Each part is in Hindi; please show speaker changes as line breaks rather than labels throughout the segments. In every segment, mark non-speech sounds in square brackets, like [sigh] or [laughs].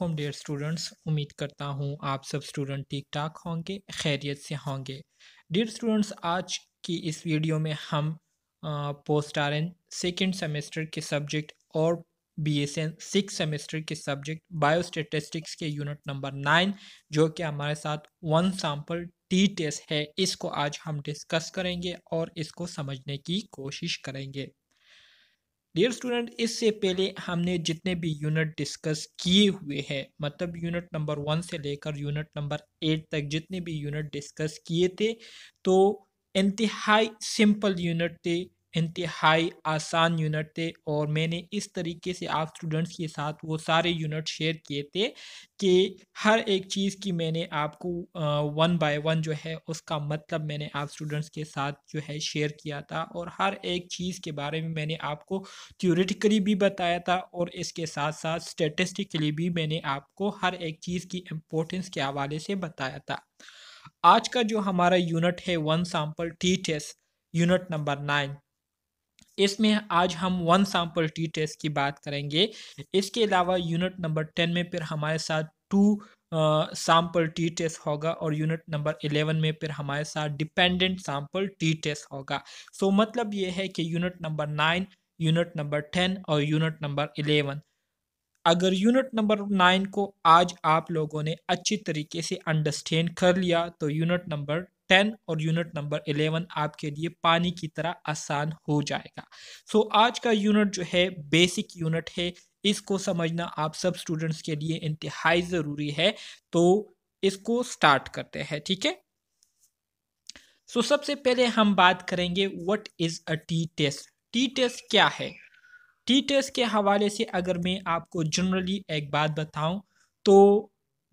वालेकुम डेयर स्टूडेंट्स उम्मीद करता हूँ आप सब स्टूडेंट ठीक ठाक होंगे खैरियत से होंगे डेयर स्टूडेंट्स आज की इस वीडियो में हम post R N second semester के सब्जेक्ट और B S N six semester के सब्जेक्ट बायोस्टेटिस्टिक्स के यूनिट नंबर नाइन जो कि हमारे साथ वन सैम्पल टी टेस्ट है इसको आज हम डिस्कस करेंगे और इसको समझने की कोशिश करेंगे डियर स्टूडेंट इससे पहले हमने जितने भी यूनिट डिस्कस किए हुए हैं मतलब यूनिट नंबर वन से लेकर यूनिट नंबर एट तक जितने भी यूनिट डिस्कस किए थे तो इंतहाई सिंपल यूनिट थे इंतहाई आसान यूनिट थे और मैंने इस तरीके से आप स्टूडेंट्स के साथ वो सारे यूनिट शेयर किए थे कि हर एक चीज़ की मैंने आपको वन बाय वन जो है उसका मतलब मैंने आप स्टूडेंट्स के साथ जो है शेयर किया था और हर एक चीज़ के बारे में मैंने आपको थ्योरेटिकली भी बताया था और इसके साथ साथ स्टेटिस्टिकली भी मैंने आपको हर एक चीज़ की इम्पोर्टेंस के हवाले से बताया था आज का जो हमारा यूनिट है one sample T test unit number nine इसमें आज हम वन सैम्पल टी टेस्ट की बात करेंगे इसके अलावा यूनिट नंबर टेन में फिर हमारे साथ टू सैम्पल टी टेस्ट होगा और यूनिट नंबर एलेवन में फिर हमारे साथ डिपेंडेंट सैम्पल टी टेस्ट होगा सो so, मतलब ये है कि unit number nine unit number ten और यूनिट नंबर एलेवन अगर यूनिट नंबर नाइन को आज आप लोगों ने अच्छी तरीके से अंडरस्टैंड कर लिया तो यूनिट नंबर टेन और यूनिट नंबर इलेवन आपके लिए पानी की तरह आसान हो जाएगा सो so, आज का यूनिट जो है बेसिक यूनिट है इसको समझना आप सब स्टूडेंट्स के लिए इंतहाई ज़रूरी है तो इसको स्टार्ट करते हैं ठीक है सो so, सबसे पहले हम बात करेंगे what is a T test T test क्या है टी टेस्ट के हवाले से अगर मैं आपको जनरली एक बात बताऊं तो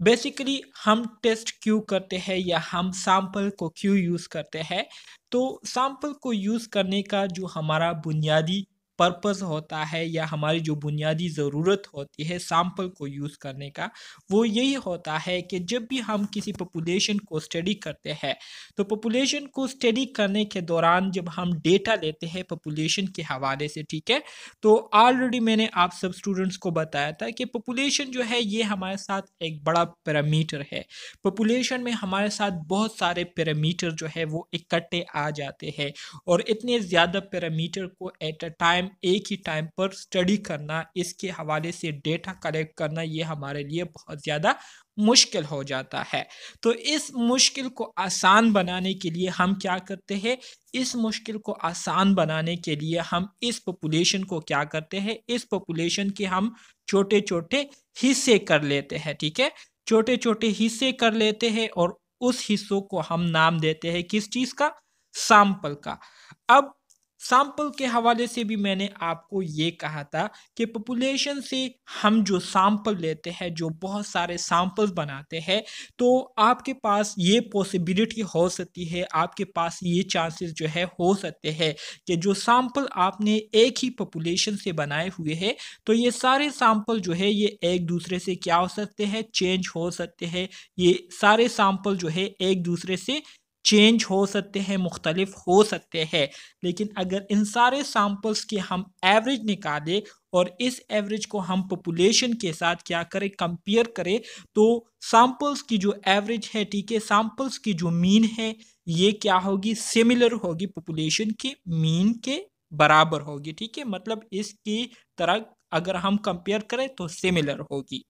बेसिकली हम टेस्ट क्यों करते हैं या हम सैम्पल को क्यों यूज़ करते हैं तो सैम्पल को यूज़ करने का जो हमारा बुनियादी पर्पस होता है या हमारी जो बुनियादी ज़रूरत होती है सैम्पल को यूज़ करने का वो यही होता है कि जब भी हम किसी पॉपुलेशन को स्टडी करते हैं तो पॉपुलेशन को स्टडी करने के दौरान जब हम डेटा लेते हैं पॉपुलेशन के हवाले से ठीक है तो ऑलरेडी मैंने आप सब स्टूडेंट्स को बताया था कि पॉपुलेशन जो है ये हमारे साथ एक बड़ा पैरामीटर है पॉपुलेशन में हमारे साथ बहुत सारे पैरामीटर जो है वो इकट्ठे आ जाते हैं और इतने ज़्यादा पैरामीटर को एट अ टाइम टाइम एक ही टाइम पर स्टडी करना इसके हवाले से डेटा कलेक्ट करना ये हमारे लिए बहुत ज़्यादा मुश्किल हो जाता है तो इस मुश्किल को आसान बनाने के लिए हम क्या करते हैं इस मुश्किल को आसान बनाने के लिए हम इस पॉपुलेशन को क्या करते हैं इस पॉपुलेशन के हम छोटे छोटे हिस्से कर लेते हैं ठीक है छोटे छोटे हिस्से कर लेते हैं और उस हिस्सों को हम नाम देते हैं किस चीज़ का सैंपल का अब सैंपल के हवाले से भी मैंने आपको ये कहा था कि पॉपुलेशन से हम जो सैंपल लेते हैं जो बहुत सारे सैंपल्स बनाते हैं तो आपके पास ये पॉसिबिलिटी हो सकती है आपके पास ये चांसेस जो है हो सकते हैं कि जो सैंपल आपने एक ही पॉपुलेशन से बनाए हुए हैं तो ये सारे सैंपल जो है ये एक दूसरे से क्या हो सकते हैं चेंज हो सकते हैं ये सारे सैंपल जो है एक दूसरे से चेंज हो सकते हैं मुख्तलिफ हो सकते हैं लेकिन अगर इन सारे सैम्पल्स के हम एवरेज निकालें और इस एवरेज को हम पॉपुलेशन के साथ क्या करें कंपेयर करें तो सैम्पल्स की जो एवरेज है ठीक है सैम्पल्स की जो मीन है ये क्या होगी सिमिलर होगी पॉपुलेशन के मीन के बराबर होगी ठीक है मतलब इसकी तरह अगर हम कंपेयर करें तो सिमिलर होगी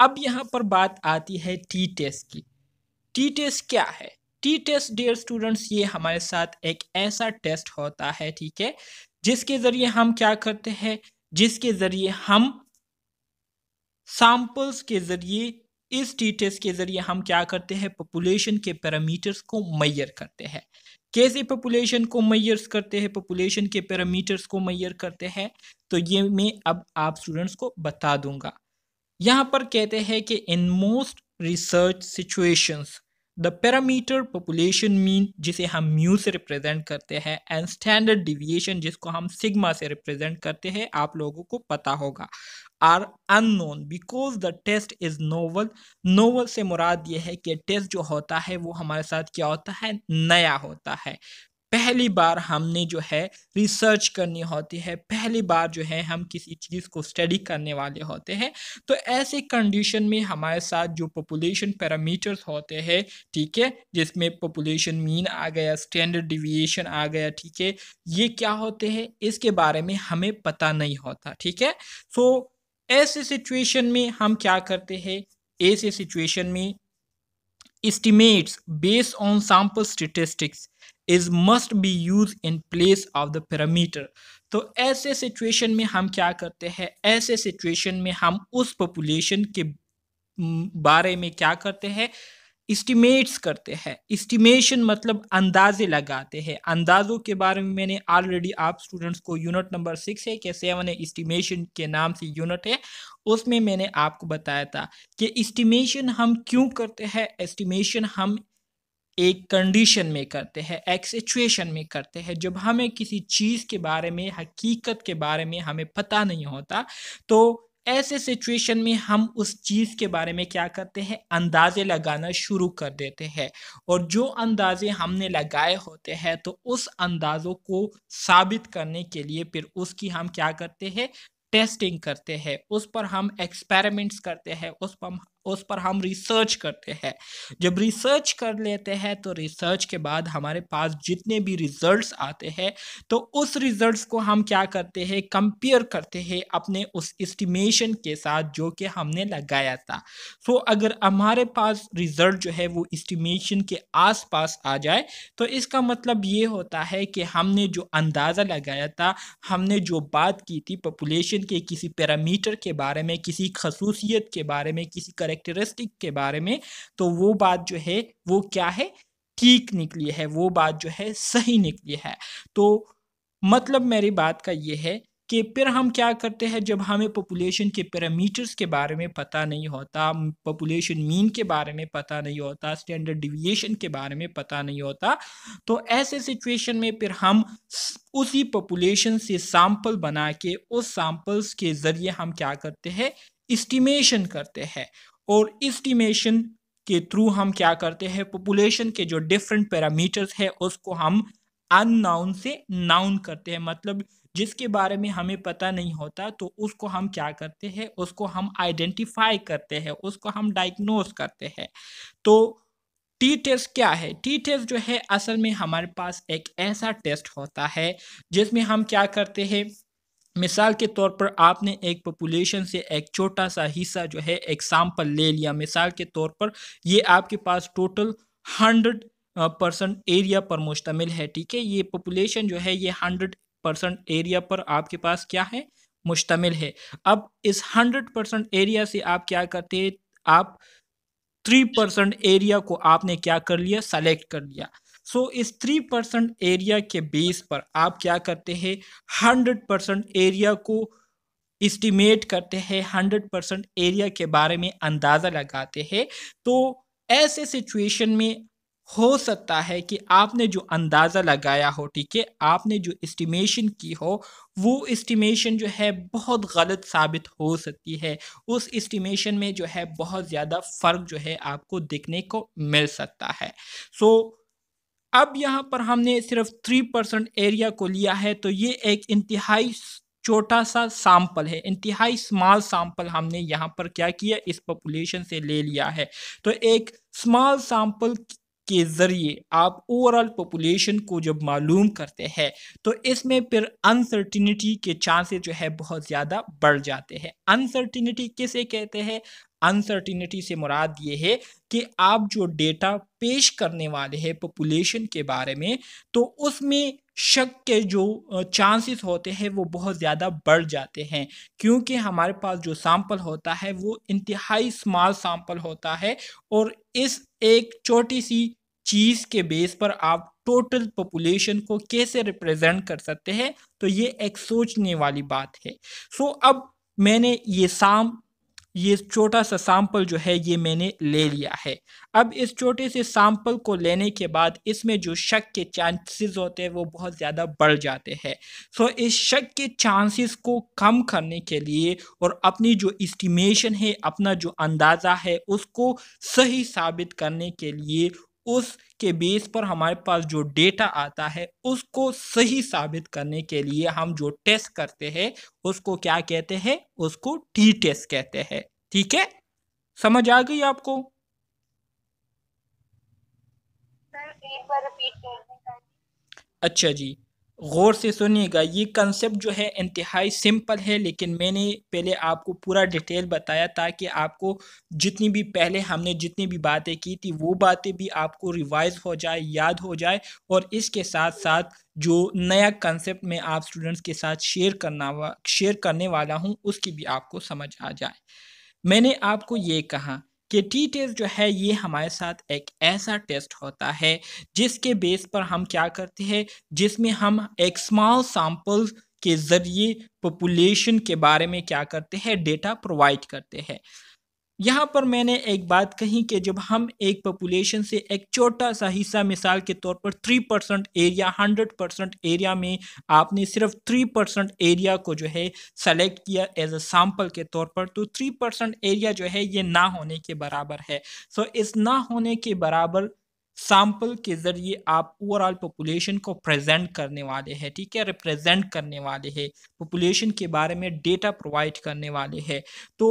अब यहाँ पर बात आती है टी टेस्ट की टी टेस्ट क्या है टी टेस्ट डियर स्टूडेंट्स ये हमारे साथ एक ऐसा टेस्ट होता है ठीक है जिसके ज़रिए हम क्या करते हैं जिसके ज़रिए हम सैंपल्स के ज़रिए इस टी टेस्ट के ज़रिए हम क्या करते हैं पॉपुलेशन के पैरामीटर्स को मैयर करते हैं कैसे पॉपुलेशन को मैयर्स करते हैं पॉपुलेशन के पैरामीटर्स को मैयर करते हैं तो ये मैं अब आप स्टूडेंट्स को बता दूंगा यहाँ पर कहते हैं कि in most research situations the parameter population mean जिसे हम म्यू से रिप्रेजेंट करते हैं एंड स्टैंडर्ड डिविएशन जिसको हम सिग्मा से रिप्रेजेंट करते हैं आप लोगों को पता होगा are unknown because the test is novel novel से मुराद ये है कि टेस्ट जो होता है वो हमारे साथ क्या होता है नया होता है पहली बार हमने जो है रिसर्च करनी होती है पहली बार जो है हम किसी चीज़ को स्टडी करने वाले होते हैं तो ऐसे कंडीशन में हमारे साथ जो पॉपुलेशन पैरामीटर्स होते हैं ठीक है जिसमें पॉपुलेशन मीन आ गया स्टैंडर्ड डिविएशन आ गया ठीक है ये क्या होते हैं इसके बारे में हमें पता नहीं होता ठीक है सो so, ऐसे सिचुएशन में हम क्या करते हैं ऐसे सिचुएशन में estimates based on sample statistics is must be use in place of the parameter तो ऐसे सिचुएशन में हम क्या करते हैं ऐसे सिचुएशन में हम उस पॉपुलेशन के बारे में क्या करते हैं इस्टीमेट्स करते हैं इस्टीमेशन मतलब अंदाजे लगाते हैं अंदाज़ों के बारे में मैंने ऑलरेडी आप स्टूडेंट्स को यूनिट नंबर सिक्स है के सेवन है इस्टीमेशन के नाम से यूनिट है उसमें मैंने आपको बताया था कि इस्टीमेशन हम क्यों करते हैं एस्टिमेशन हम एक कंडीशन में करते हैं एक सिचुएशन में करते हैं जब हमें किसी चीज़ के बारे में हकीकत के बारे में हमें पता नहीं होता तो ऐसे सिचुएशन में हम उस चीज़ के बारे में क्या करते हैं अंदाजे लगाना शुरू कर देते हैं और जो अंदाजे हमने लगाए होते हैं तो उस अंदाज़ों को साबित करने के लिए फिर उसकी हम क्या करते हैं टेस्टिंग करते हैं उस पर हम एक्सपेरिमेंट्स करते हैं उस पर उस पर हम रिसर्च करते हैं जब रिसर्च कर लेते हैं तो रिसर्च के बाद हमारे पास जितने भी रिजल्ट्स आते हैं तो उस रिजल्ट्स को हम क्या करते हैं कंपेयर करते हैं अपने उस एस्टिमेशन के साथ जो कि हमने लगाया था सो so, अगर हमारे पास रिजल्ट जो है वो एस्टिमेशन के आसपास आ जाए तो इसका मतलब ये होता है कि हमने जो अंदाज़ा लगाया था हमने जो बात की थी पॉपुलेशन के किसी पैरामीटर के बारे में किसी खसूसियत के बारे में किसी करेक्टरिस्टिक के बारे में तो वो बात जो है वो क्या है ठीक निकली है वो बात जो है सही निकली है तो मतलब मेरी बात का ये है कि फिर हम क्या करते हैं जब हमें पॉपुलेशन के पैरामीटर्स के बारे में पता नहीं होता पॉपुलेशन मीन के बारे में पता नहीं होता स्टैंडर्ड डिविएशन के बारे में पता नहीं होता तो ऐसे सिचुएशन में फिर हम उसी पॉपुलेशन से सैंपल बना के उस सैंपल्स के ज़रिए हम क्या करते हैं इस्टीमेशन करते हैं और इस्टीमेशन के थ्रू हम क्या करते हैं पॉपुलेशन के जो डिफरेंट पैरामीटर्स है उसको हम अननाउन से नाउन करते हैं मतलब जिसके बारे में हमें पता नहीं होता तो उसको हम क्या करते हैं उसको हम आइडेंटिफाई करते हैं उसको हम डायग्नोस करते हैं तो टी टेस्ट क्या है टी टेस्ट जो है असल में हमारे पास एक ऐसा टेस्ट होता है जिसमें हम क्या करते हैं मिसाल के तौर पर आपने एक पॉपुलेशन से एक छोटा सा हिस्सा जो है एग्जाम्पल ले लिया मिसाल के तौर पर ये आपके पास टोटल हंड्रेड परसेंट एरिया पर मुश्तमिल है ठीक है ये पॉपुलेशन जो है ये हंड्रेड परसेंट एरिया पर आपके पास क्या है मुश्तमिल है अब इस हंड्रेड परसेंट एरिया से आप क्या करते हैं आप थ्री परसेंट एरिया को आपने क्या कर लिया सेलेक्ट कर लिया सो so, इस थ्री परसेंट एरिया के बेस पर आप क्या करते हैं हंड्रेड परसेंट एरिया को इस्टीमेट करते हैं हंड्रेड परसेंट एरिया के बारे में अंदाज़ा लगाते हैं तो ऐसे सिचुएशन में हो सकता है कि आपने जो अंदाज़ा लगाया हो ठीक है आपने जो इस्टीमेशन की हो वो इस्टीमेशन जो है बहुत गलत साबित हो सकती है उस इस्टीमेशन में जो है बहुत ज़्यादा फ़र्क जो है आपको देखने को मिल सकता है सो so, अब यहाँ पर हमने सिर्फ थ्री परसेंट एरिया को लिया है तो ये एक इंतहाई छोटा सा सैंपल है इंतहाई स्मॉल सैंपल हमने यहाँ पर क्या किया इस पॉपुलेशन से ले लिया है तो एक स्मॉल सैंपल के ज़रिए आप ओवरऑल पॉपुलेशन को जब मालूम करते हैं तो इसमें फिर अनसर्टिनिटी के चांसेस जो है बहुत ज़्यादा बढ़ जाते हैं अनसर्टिनिटी किसे कहते हैं अनसर्टिनिटी से मुराद ये है कि आप जो डेटा पेश करने वाले हैं पॉपुलेशन के बारे में तो उसमें शक के जो चांसेस होते हैं वो बहुत ज़्यादा बढ़ जाते हैं क्योंकि हमारे पास जो सैंपल होता है वो इंतहाई स्मॉल सैंपल होता है और इस एक छोटी सी चीज़ के बेस पर आप टोटल पॉपुलेशन को कैसे रिप्रेजेंट कर सकते हैं तो ये एक सोचने वाली बात है सो so, अब मैंने ये साम ये छोटा सा सैम्पल जो है ये मैंने ले लिया है अब इस छोटे से सैम्पल को लेने के बाद इसमें जो शक के चांसेस होते हैं वो बहुत ज़्यादा बढ़ जाते हैं सो so, इस शक के चांसेस को कम करने के लिए और अपनी जो इस्टीमेशन है अपना जो अंदाज़ा है उसको सही साबित करने के लिए उसके बेस पर हमारे पास जो डेटा आता है उसको सही साबित करने के लिए हम जो टेस्ट करते हैं उसको क्या कहते हैं उसको टी टेस्ट कहते हैं ठीक है समझ आ गई आपको अच्छा जी गौर से सुनिएगा ये कंसेप्ट जो है इंतहाई सिंपल है लेकिन मैंने पहले आपको पूरा डिटेल बताया ताकि आपको जितनी भी पहले हमने जितनी भी बातें की थी वो बातें भी आपको रिवाइज हो जाए याद हो जाए और इसके साथ साथ जो नया कंसेप्ट मैं आप स्टूडेंट्स के साथ शेयर करना वा शेयर करने वाला हूँ उसकी भी आपको समझ आ जाए मैंने आपको ये कहा कि टी टेस्ट जो है ये हमारे साथ एक ऐसा टेस्ट होता है जिसके बेस पर हम क्या करते हैं जिसमें हम एक स्मॉल सैम्पल्स के ज़रिए पॉपुलेशन के बारे में क्या करते हैं डेटा प्रोवाइड करते हैं यहाँ पर मैंने एक बात कही कि जब हम एक पॉपुलेशन से एक छोटा सा हिस्सा मिसाल के तौर पर three percent area hundred percent area में आपने सिर्फ थ्री परसेंट एरिया को जो है सेलेक्ट किया एज अ सैम्पल के तौर पर तो थ्री परसेंट एरिया जो है ये ना होने के बराबर है सो so, इस ना होने के बराबर सैम्पल के ज़रिए आप ओवरऑल पॉपुलेशन को प्रेजेंट करने वाले हैं ठीक है रिप्रेजेंट करने वाले हैं पॉपुलेशन के बारे में डेटा प्रोवाइड करने वाले हैं तो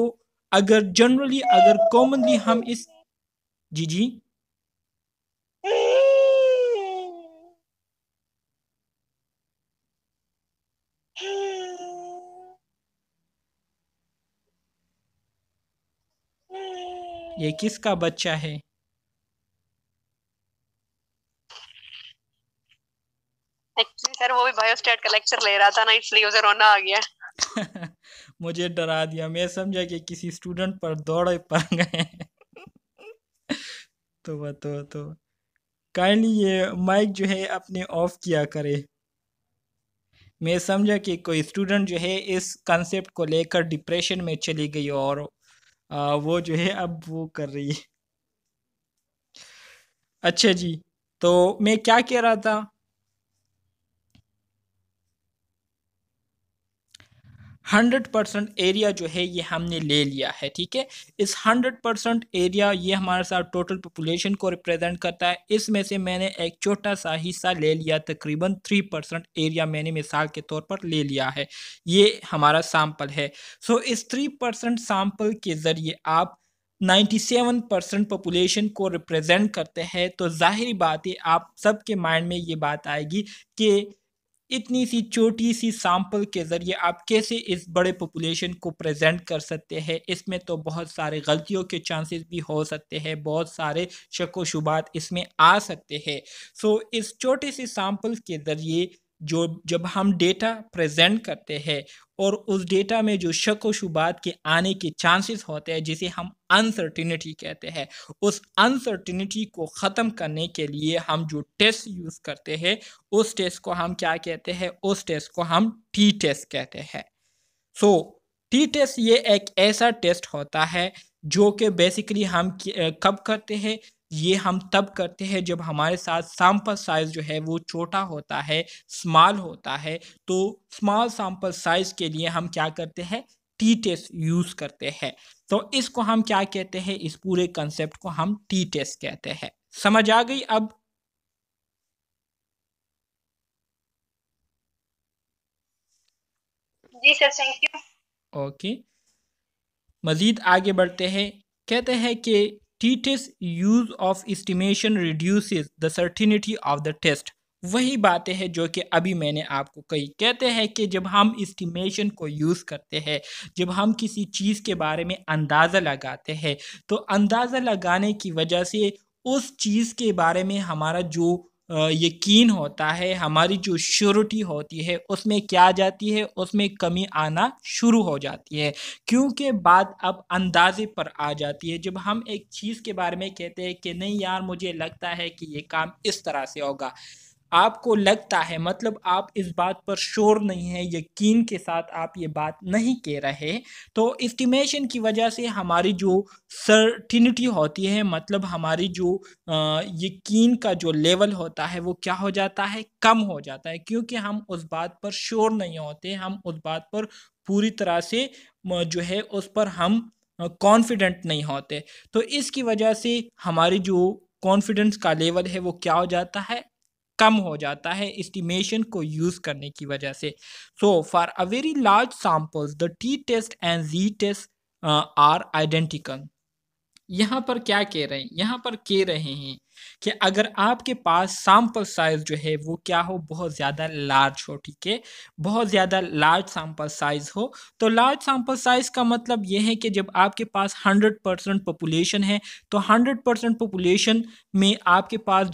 अगर जनरली अगर कॉमनली हम इस जी जी ये किसका बच्चा है
सर वो भी बायोस्टेट का लेक्चर ले रहा था ना इसलिए उसे रोना आ गया
[laughs] मुझे डरा दिया मैं समझा कि किसी स्टूडेंट पर दौड़े पर गए तो वह तो तो काइंडली ये माइक जो है अपने ऑफ किया करे मैं समझा कि कोई स्टूडेंट जो है इस कंसेप्ट को लेकर डिप्रेशन में चली गई और आ, वो जो है अब वो कर रही है अच्छा जी तो मैं क्या कह रहा था हंड्रेड परसेंट एरिया जो है ये हमने ले लिया है ठीक है इस हंड्रेड परसेंट एरिया ये हमारे साथ टोटल पॉपुलेशन को रिप्रेजेंट करता है इसमें से मैंने एक छोटा सा हिस्सा ले लिया तकरीबन थ्री परसेंट एरिया मैंने मिसाल के तौर पर ले लिया है ये हमारा सैम्पल है सो so, इस थ्री परसेंट सैंपल के ज़रिए आप 97 परसेंट पॉपुलेशन को रिप्रेजेंट करते हैं तो जाहिर बात है आप सबके माइंड में ये बात आएगी कि इतनी सी छोटी सी सैम्पल के ज़रिए आप कैसे इस बड़े पॉपुलेशन को प्रेजेंट कर सकते हैं इसमें तो बहुत सारे गलतियों के चांसेस भी हो सकते हैं बहुत सारे व शुबात इसमें आ सकते हैं सो so, इस छोटे से सैम्पल के ज़रिए जो जब हम डेटा प्रेजेंट करते हैं और उस डेटा में जो शक व शुबात के आने के चांसेस होते हैं जिसे हम अनसर्टिनिटी कहते हैं उस अनसर्टिनिटी को ख़त्म करने के लिए हम जो टेस्ट यूज़ करते हैं उस टेस्ट को हम क्या कहते हैं उस टेस्ट को हम टी टेस्ट कहते हैं सो टी टेस्ट ये एक ऐसा टेस्ट होता है जो कि बेसिकली हम कब करते हैं ये हम तब करते हैं जब हमारे साथ सैम्पल साइज़ जो है वो छोटा होता है स्मॉल होता है तो स्मॉल सैम्पल साइज़ के लिए हम क्या करते हैं टी टेस्ट यूज़ करते हैं तो इसको हम क्या कहते हैं इस पूरे कंसेप्ट को हम टी टेस्ट कहते हैं समझ आ गई अब
जी सर थैंक
यू ओके मज़ीद आगे बढ़ते हैं कहते हैं कि T test's use of estimation reduces the certainty of the test वही बातें हैं जो कि अभी मैंने आपको कही कहते हैं कि जब हम इस्टीमेशन को यूज़ करते हैं जब हम किसी चीज़ के बारे में अंदाज़ा लगाते हैं तो अंदाज़ा लगाने की वजह से उस चीज़ के बारे में हमारा जो यकीन होता है हमारी जो श्योरिटी होती है उसमें क्या जाती है उसमें कमी आना शुरू हो जाती है क्योंकि बात अब अंदाजे पर आ जाती है जब हम एक चीज़ के बारे में कहते हैं कि नहीं यार मुझे लगता है कि ये काम इस तरह से होगा आपको लगता है मतलब आप इस बात पर शोर नहीं है यकीन के साथ आप ये बात नहीं कह रहे तो इस्टीमेशन की वजह से हमारी जो सर्टिनिटी होती है मतलब हमारी जो यकीन का जो लेवल होता है वो क्या हो जाता है कम हो जाता है क्योंकि हम उस बात पर शोर नहीं होते हम उस बात पर पूरी तरह से जो है उस पर हम कॉन्फिडेंट नहीं होते तो इसकी वजह से हमारी जो कॉन्फिडेंस का लेवल है वो क्या हो जाता है कम हो जाता है इस्टीमेशन को यूज़ करने की वजह से so for a very large samples the T test and Z test are identical यहाँ पर क्या कह रहे हैं यहाँ पर कह रहे हैं कि अगर आपके पास सैंपल साइज जो है वो क्या हो बहुत ज़्यादा लार्ज हो ठीक है बहुत ज़्यादा लार्ज सैंपल साइज हो तो लार्ज सैंपल साइज का मतलब ये है कि जब आपके पास हंड्रेड परसेंट पॉपुलेशन है तो हंड्रेड परसेंट पॉपुलेशन में आपके पास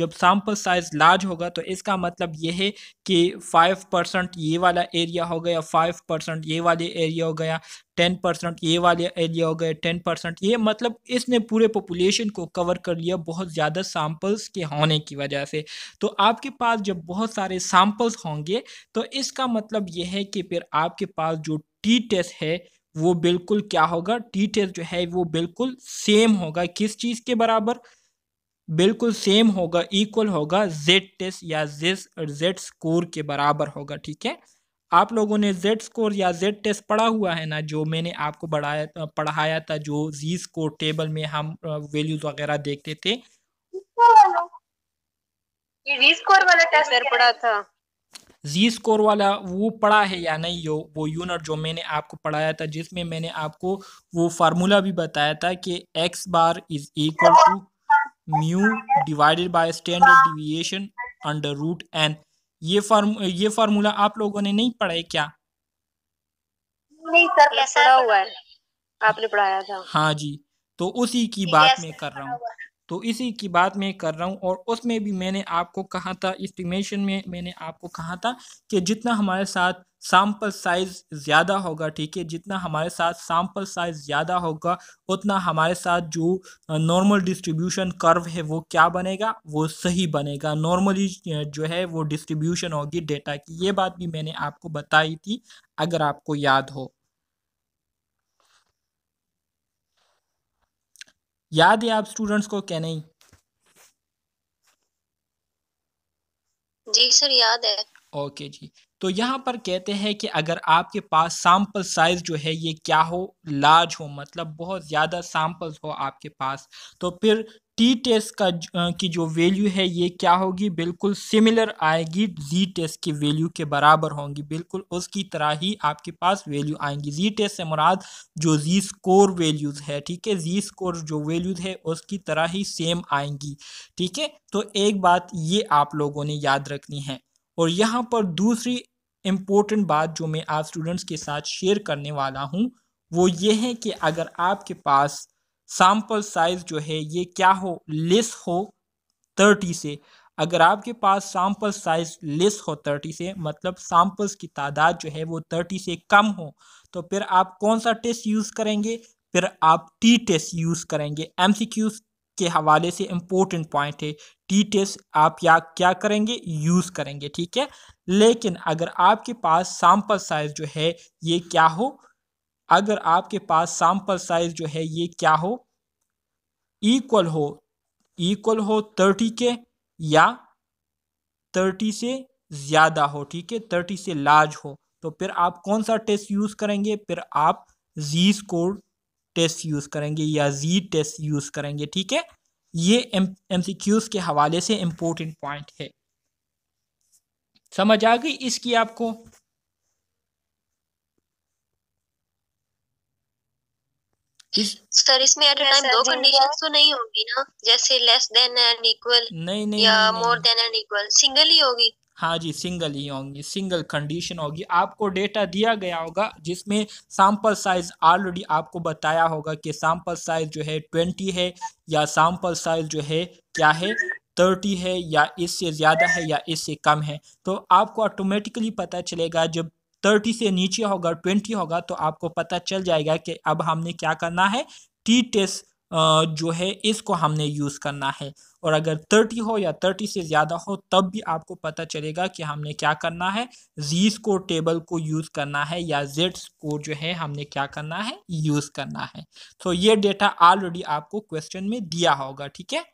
जब सैंपल साइज लार्ज होगा तो इसका मतलब यह है कि फाइव परसेंट ये वाला एरिया हो गया फाइव परसेंट ये वाले एरिया हो गया टेन परसेंट ये वाले एरिया हो गए टेन परसेंट ये मतलब इसने पूरे पॉपुलेशन को कवर कर लिया बहुत ज़्यादा सैम्पल्स के होने की वजह से तो आपके पास जब बहुत सारे सैम्पल्स होंगे तो इसका मतलब यह है कि फिर आपके पास जो टी टेस्ट है वो बिल्कुल क्या होगा टी टेस्ट जो है वो बिल्कुल सेम होगा किस चीज़ के बराबर बिल्कुल सेम होगा इक्वल होगा जेड टेस्ट या जेड जेड स्कोर के बराबर होगा ठीक है आप लोगों ने जेड स्कोर या जेड टेस्ट पढ़ा हुआ है ना जो मैंने आपको बढ़ाया पढ़ाया था जो जी स्कोर टेबल में हम वैल्यूज वगैरह देखते थे जी स्कोर वाला वो पढ़ा है या नहीं यो वो यूनिट जो मैंने आपको पढ़ाया था जिसमें मैंने आपको वो फार्मूला भी बताया था कि X bar is equal to mu divided by standard deviation under root N ये फार्म ये फार्मूला आप लोगों ने नहीं पढ़ा है क्या
नहीं सर पढ़ा हुआ है आपने पढ़ाया था
हाँ जी तो उसी की बात मैं कर रहा हूँ तो इसी की बात मैं कर रहा हूँ और उसमें भी मैंने आपको कहा था इस्टीमेशन में मैंने आपको कहा था कि जितना हमारे साथ सैम्पल साइज़ ज़्यादा होगा ठीक है जितना हमारे साथ सैम्पल साइज़ ज़्यादा होगा उतना हमारे साथ जो नॉर्मल डिस्ट्रीब्यूशन कर्व है वो क्या बनेगा वो सही बनेगा नॉर्मली जो है वो डिस्ट्रीब्यूशन होगी डेटा की ये बात भी मैंने आपको बताई थी अगर आपको याद हो याद है आप स्टूडेंट्स को क्या नहीं
जी सर याद है
ओके जी तो यहाँ पर कहते हैं कि अगर आपके पास सैंपल साइज जो है ये क्या हो लार्ज हो मतलब बहुत ज़्यादा सैंपल्स हो आपके पास तो फिर टी टेस्ट का की जो वैल्यू है ये क्या होगी बिल्कुल सिमिलर आएगी जी टेस्ट की वैल्यू के बराबर होंगी बिल्कुल उसकी तरह ही आपके पास वैल्यू आएंगी जी टेस्ट से मुराद जो जी स्कोर वैल्यूज़ है ठीक है जी स्कोर जो वैल्यूज़ है उसकी तरह ही सेम आएंगी ठीक है तो एक बात ये आप लोगों ने याद रखनी है और यहाँ पर दूसरी इम्पोर्टेंट बात जो मैं आप स्टूडेंट्स के साथ शेयर करने वाला हूँ वो ये है कि अगर आपके पास सैम्पल साइज जो है ये क्या हो लेस हो थर्टी से अगर आपके पास सैम्पल साइज लेस हो थर्टी से मतलब सैम्पल्स की तादाद जो है वो थर्टी से कम हो तो फिर आप कौन सा टेस्ट यूज़ करेंगे फिर आप टी टेस्ट यूज़ करेंगे एम के हवाले से इम्पोर्टेंट पॉइंट है टी टेस्ट आप या क्या करेंगे यूज़ करेंगे ठीक है लेकिन अगर आपके पास सैम्पल साइज जो है ये क्या हो अगर आपके पास सैम्पल साइज जो है ये क्या हो इक्वल हो इक्वल हो थर्टी के या थर्टी से ज़्यादा हो ठीक है थर्टी से लार्ज हो तो फिर आप कौन सा टेस्ट यूज़ करेंगे फिर आप जी स्कोर टेस्ट यूज़ करेंगे या जी टेस्ट यूज़ करेंगे ठीक है ये एम के हवाले से इम्पोर्टेंट पॉइंट है समझ आ गई इसकी आपको सर
इसमें एट टाइम दो कंडीशंस तो नहीं होगी ना जैसे लेस देन एंड इक्वल नहीं नहीं या more than and equal single ही होगी
हाँ जी सिंगल ही होंगी सिंगल कंडीशन होगी आपको डेटा दिया गया होगा जिसमें सैंपल साइज ऑलरेडी आपको बताया होगा कि सैंपल साइज जो है ट्वेंटी है या सैंपल साइज जो है क्या है थर्टी है या इससे ज़्यादा है या इससे कम है तो आपको ऑटोमेटिकली पता चलेगा जब थर्टी से नीचे होगा ट्वेंटी होगा तो आपको पता चल जाएगा कि अब हमने क्या करना है टी टेस्ट जो है इसको हमने यूज़ करना है और अगर थर्टी हो या थर्टी से ज़्यादा हो तब भी आपको पता चलेगा कि हमने क्या करना है जी स्कोर टेबल को यूज़ करना है या जेड स्कोर जो है हमने क्या करना है यूज़ करना है तो ये डेटा ऑलरेडी आपको क्वेश्चन में दिया होगा ठीक है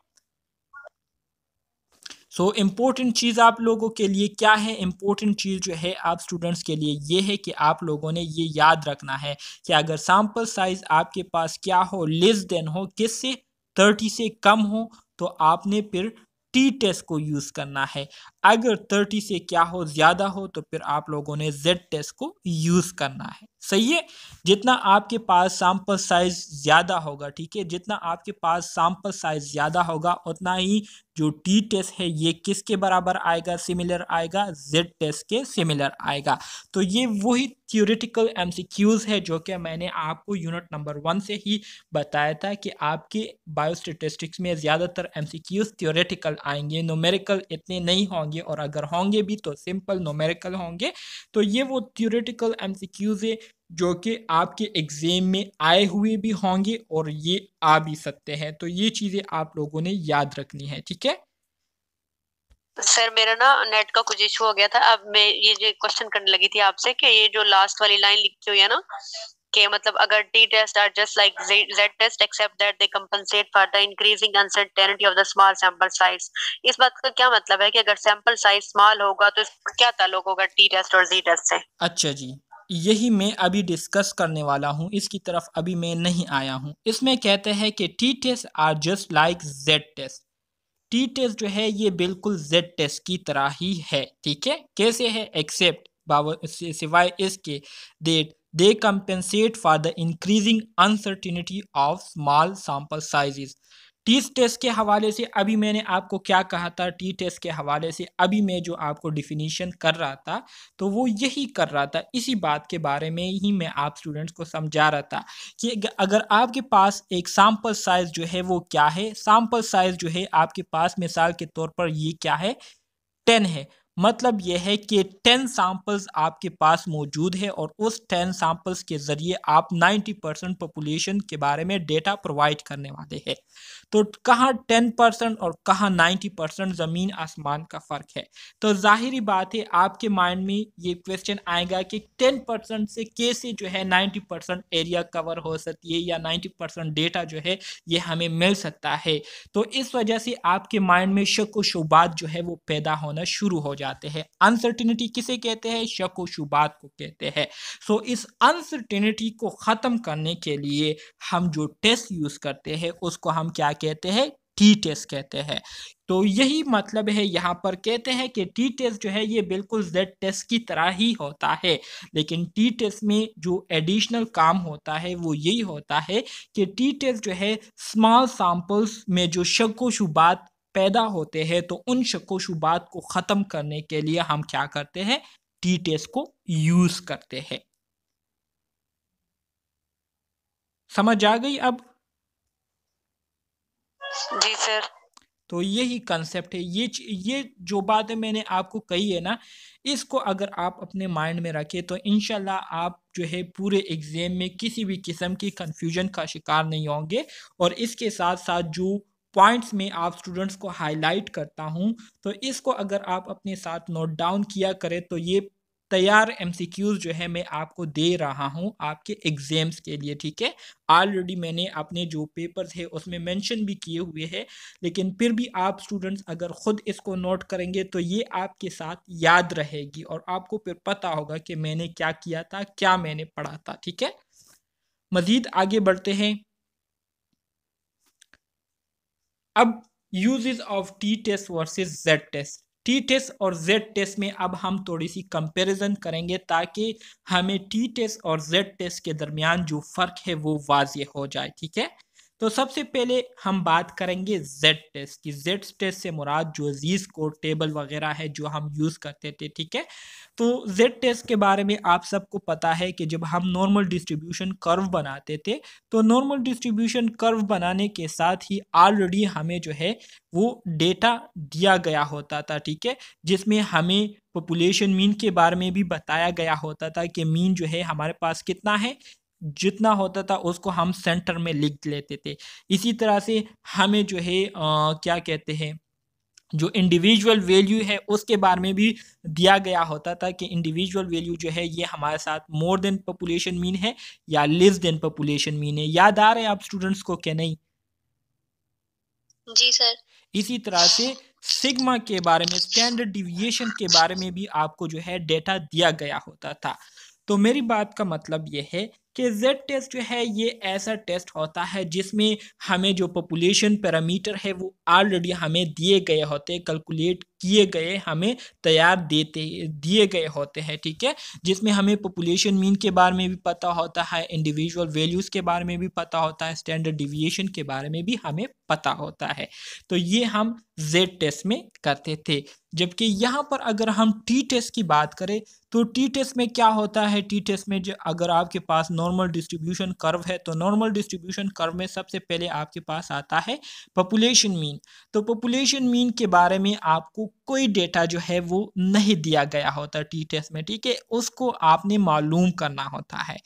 सो इम्पोर्टेंट चीज़ आप लोगों के लिए क्या है इम्पोर्टेंट चीज़ जो है आप स्टूडेंट्स के लिए ये है कि आप लोगों ने ये याद रखना है कि अगर सैम्पल साइज़ आपके पास क्या हो लेस देन हो किस से थर्टी से कम हो तो आपने फिर टी टेस्ट को यूज़ करना है अगर 30 से क्या हो ज़्यादा हो तो फिर आप लोगों ने जेड टेस्ट को यूज़ करना है सही है जितना आपके पास सैम्पल साइज ज़्यादा होगा ठीक है जितना आपके पास सैम्पल साइज ज़्यादा होगा उतना ही जो टी टेस्ट है ये किसके बराबर आएगा सिमिलर आएगा जेड टेस्ट के सिमिलर आएगा तो ये वही थ्योरेटिकल एमसीक्यूज है जो कि मैंने आपको यूनिट नंबर वन से ही बताया था कि आपके बायोस्टेटिस्टिक्स में ज़्यादातर एमसीक्यूज थ्योरेटिकल आएंगे नोमेरिकल इतने नहीं होंगे होंगे और अगर होंगे भी तो सिंपल नोमेरिकल होंगे तो ये वो थियोरेटिकल एम है जो कि आपके एग्ज़ाम में आए हुए भी होंगे और ये आ भी सकते हैं तो ये चीज़ें आप लोगों ने याद रखनी है ठीक है
सर मेरा ना नेट का कुछ इशू हो गया था अब मैं ये जो क्वेश्चन करने लगी थी आपसे कि ये जो लास्ट वाली लाइन लिखी हुई है ना के मतलब अगर T test are just like Z test except that they compensate for the increasing uncertainty of the small sample size इस बात का क्या मतलब है कि अगर सैंपल साइज स्मॉल होगा तो क्या ताल्लुक होगा टी टेस्ट और जी टेस्ट से
अच्छा जी यही मैं अभी डिस्कस करने वाला हूँ इसकी तरफ अभी मैं नहीं आया हूँ इसमें कहते हैं कि T test are just like Z test T test जो है ये बिल्कुल जेड टेस्ट की तरह ही है ठीक है कैसे है एक्सेप्ट सिवाय इसके that They compensate for the increasing uncertainty of small sample sizes. T test के हवाले से अभी मैंने आपको क्या कहा था टी टेस्ट के हवाले से अभी मैं जो आपको डिफिनीशन कर रहा था तो वो यही कर रहा था इसी बात के बारे में ही मैं आप स्टूडेंट्स को समझा रहा था कि अगर आपके पास एक सैम्पल साइज़ जो है वो क्या है सैम्पल साइज़ जो है आपके पास मिसाल के तौर पर ये क्या है टेन है मतलब यह है कि टेन सैम्पल्स आपके पास मौजूद है और उस टेन सैम्पल्स के ज़रिए आप नाइन्टी परसेंट पॉपुलेशन के बारे में डेटा प्रोवाइड करने वाले हैं तो कहाँ टेन परसेंट और कहाँ नाइन्टी परसेंट ज़मीन आसमान का फ़र्क है तो जाहिर बात है आपके माइंड में ये क्वेश्चन आएगा कि टेन परसेंट से कैसे जो है नाइन्टी परसेंट एरिया कवर हो सकती है या नाइन्टी परसेंट डेटा जो है ये हमें मिल सकता है तो इस वजह से आपके माइंड में शक व शुबात जो है वो पैदा होना शुरू हो जाए जाते हैं अनसर्टिनिटी किसे कहते हैं शक व शुबात को कहते हैं सो इस अनसर्टिनिटी को ख़त्म करने के लिए हम जो टेस्ट यूज़ करते हैं उसको हम क्या कहते हैं टी टेस्ट कहते हैं तो यही मतलब है यहाँ पर कहते हैं कि टी टेस्ट जो है ये बिल्कुल जेड टेस्ट की तरह ही होता है लेकिन टी टेस्ट में जो एडिशनल काम होता है वो यही होता है कि टी टेस्ट जो है स्मॉल सैंपल्स में जो शक व शुबात पैदा होते हैं तो उन शकोशुबात को ख़त्म करने के लिए हम क्या करते हैं टी टेस्ट को यूज़ करते हैं समझ आ गई अब जी सर तो यही कंसेप्ट है ये ये जो बातें मैंने आपको कही है ना इसको अगर आप अपने माइंड में रखें तो इनशाला आप जो है पूरे एग्ज़ाम में किसी भी किस्म की कंफ्यूजन का शिकार नहीं होंगे और इसके साथ साथ जो पॉइंट्स में आप स्टूडेंट्स को हाईलाइट करता हूँ तो इसको अगर आप अपने साथ नोट डाउन किया करें तो ये तैयार एम जो है मैं आपको दे रहा हूँ आपके एग्ज़ाम्स के लिए ठीक है ऑलरेडी मैंने अपने जो पेपर्स है उसमें मेंशन भी किए हुए हैं लेकिन फिर भी आप स्टूडेंट्स अगर ख़ुद इसको नोट करेंगे तो ये आपके साथ याद रहेगी और आपको फिर पता होगा कि मैंने क्या किया था क्या मैंने पढ़ा था ठीक है मज़ीद आगे बढ़ते हैं अब uses of T test versus Z test T test और जेड टेस्ट में अब हम थोड़ी सी कंपैरिजन करेंगे ताकि हमें टी टेस्ट और जेड टेस्ट के दरमियान जो फ़र्क है वो वाज हो जाए ठीक है तो सबसे पहले हम बात करेंगे जेड टेस्ट की जेड टेस्ट से मुराद जो जीज कोड टेबल वगैरह है जो हम यूज़ करते थे ठीक है तो जेड टेस्ट के बारे में आप सबको पता है कि जब हम नॉर्मल डिस्ट्रीब्यूशन कर्व बनाते थे तो नॉर्मल डिस्ट्रीब्यूशन कर्व बनाने के साथ ही ऑलरेडी हमें जो है वो डेटा दिया गया होता था ठीक है जिसमें हमें पॉपुलेशन मीन के बारे में भी बताया गया होता था कि मीन जो है हमारे पास कितना है जितना होता था उसको हम सेंटर में लिख लेते थे इसी तरह से हमें जो है आ, क्या कहते हैं जो इंडिविजुअल वैल्यू है उसके बारे में भी दिया गया होता था कि इंडिविजुअल वैल्यू जो है ये हमारे साथ मोर देन पॉपुलेशन मीन है या लेस देन पॉपुलेशन मीन है याद आ रहे हैं आप स्टूडेंट्स को क्या नहीं जी सर इसी तरह से सिग्मा के बारे में स्टैंडर्ड डिविएशन के बारे में भी आपको जो है डेटा दिया गया होता था तो मेरी बात का मतलब यह है कि जेड टेस्ट जो है ये ऐसा टेस्ट होता है जिसमें हमें जो पॉपुलेशन पैरामीटर है वो ऑलरेडी हमें दिए गए होते कैलकुलेट किए गए हमें तैयार देते दिए गए होते हैं ठीक है जिसमें हमें पॉपुलेशन मीन के बारे में भी पता होता है इंडिविजुअल वैल्यूज़ के बारे में भी पता होता है स्टैंडर्ड डिविएशन के बारे में भी हमें पता होता है तो ये हम जेड टेस्ट में करते थे जबकि यहाँ पर अगर हम टी टेस्ट की बात करें तो टी टेस्ट में क्या होता है टी टेस्ट में जो अगर आपके पास नॉर्मल डिस्ट्रीब्यूशन कर्व है तो नॉर्मल डिस्ट्रीब्यूशन कर्व में सबसे पहले आपके पास आता है पॉपुलेशन मीन तो पॉपुलेशन मीन के बारे में आपको कोई डेटा जो है वो नहीं दिया गया होता टी टेस्ट में ठीक है उसको आपने मालूम करना होता है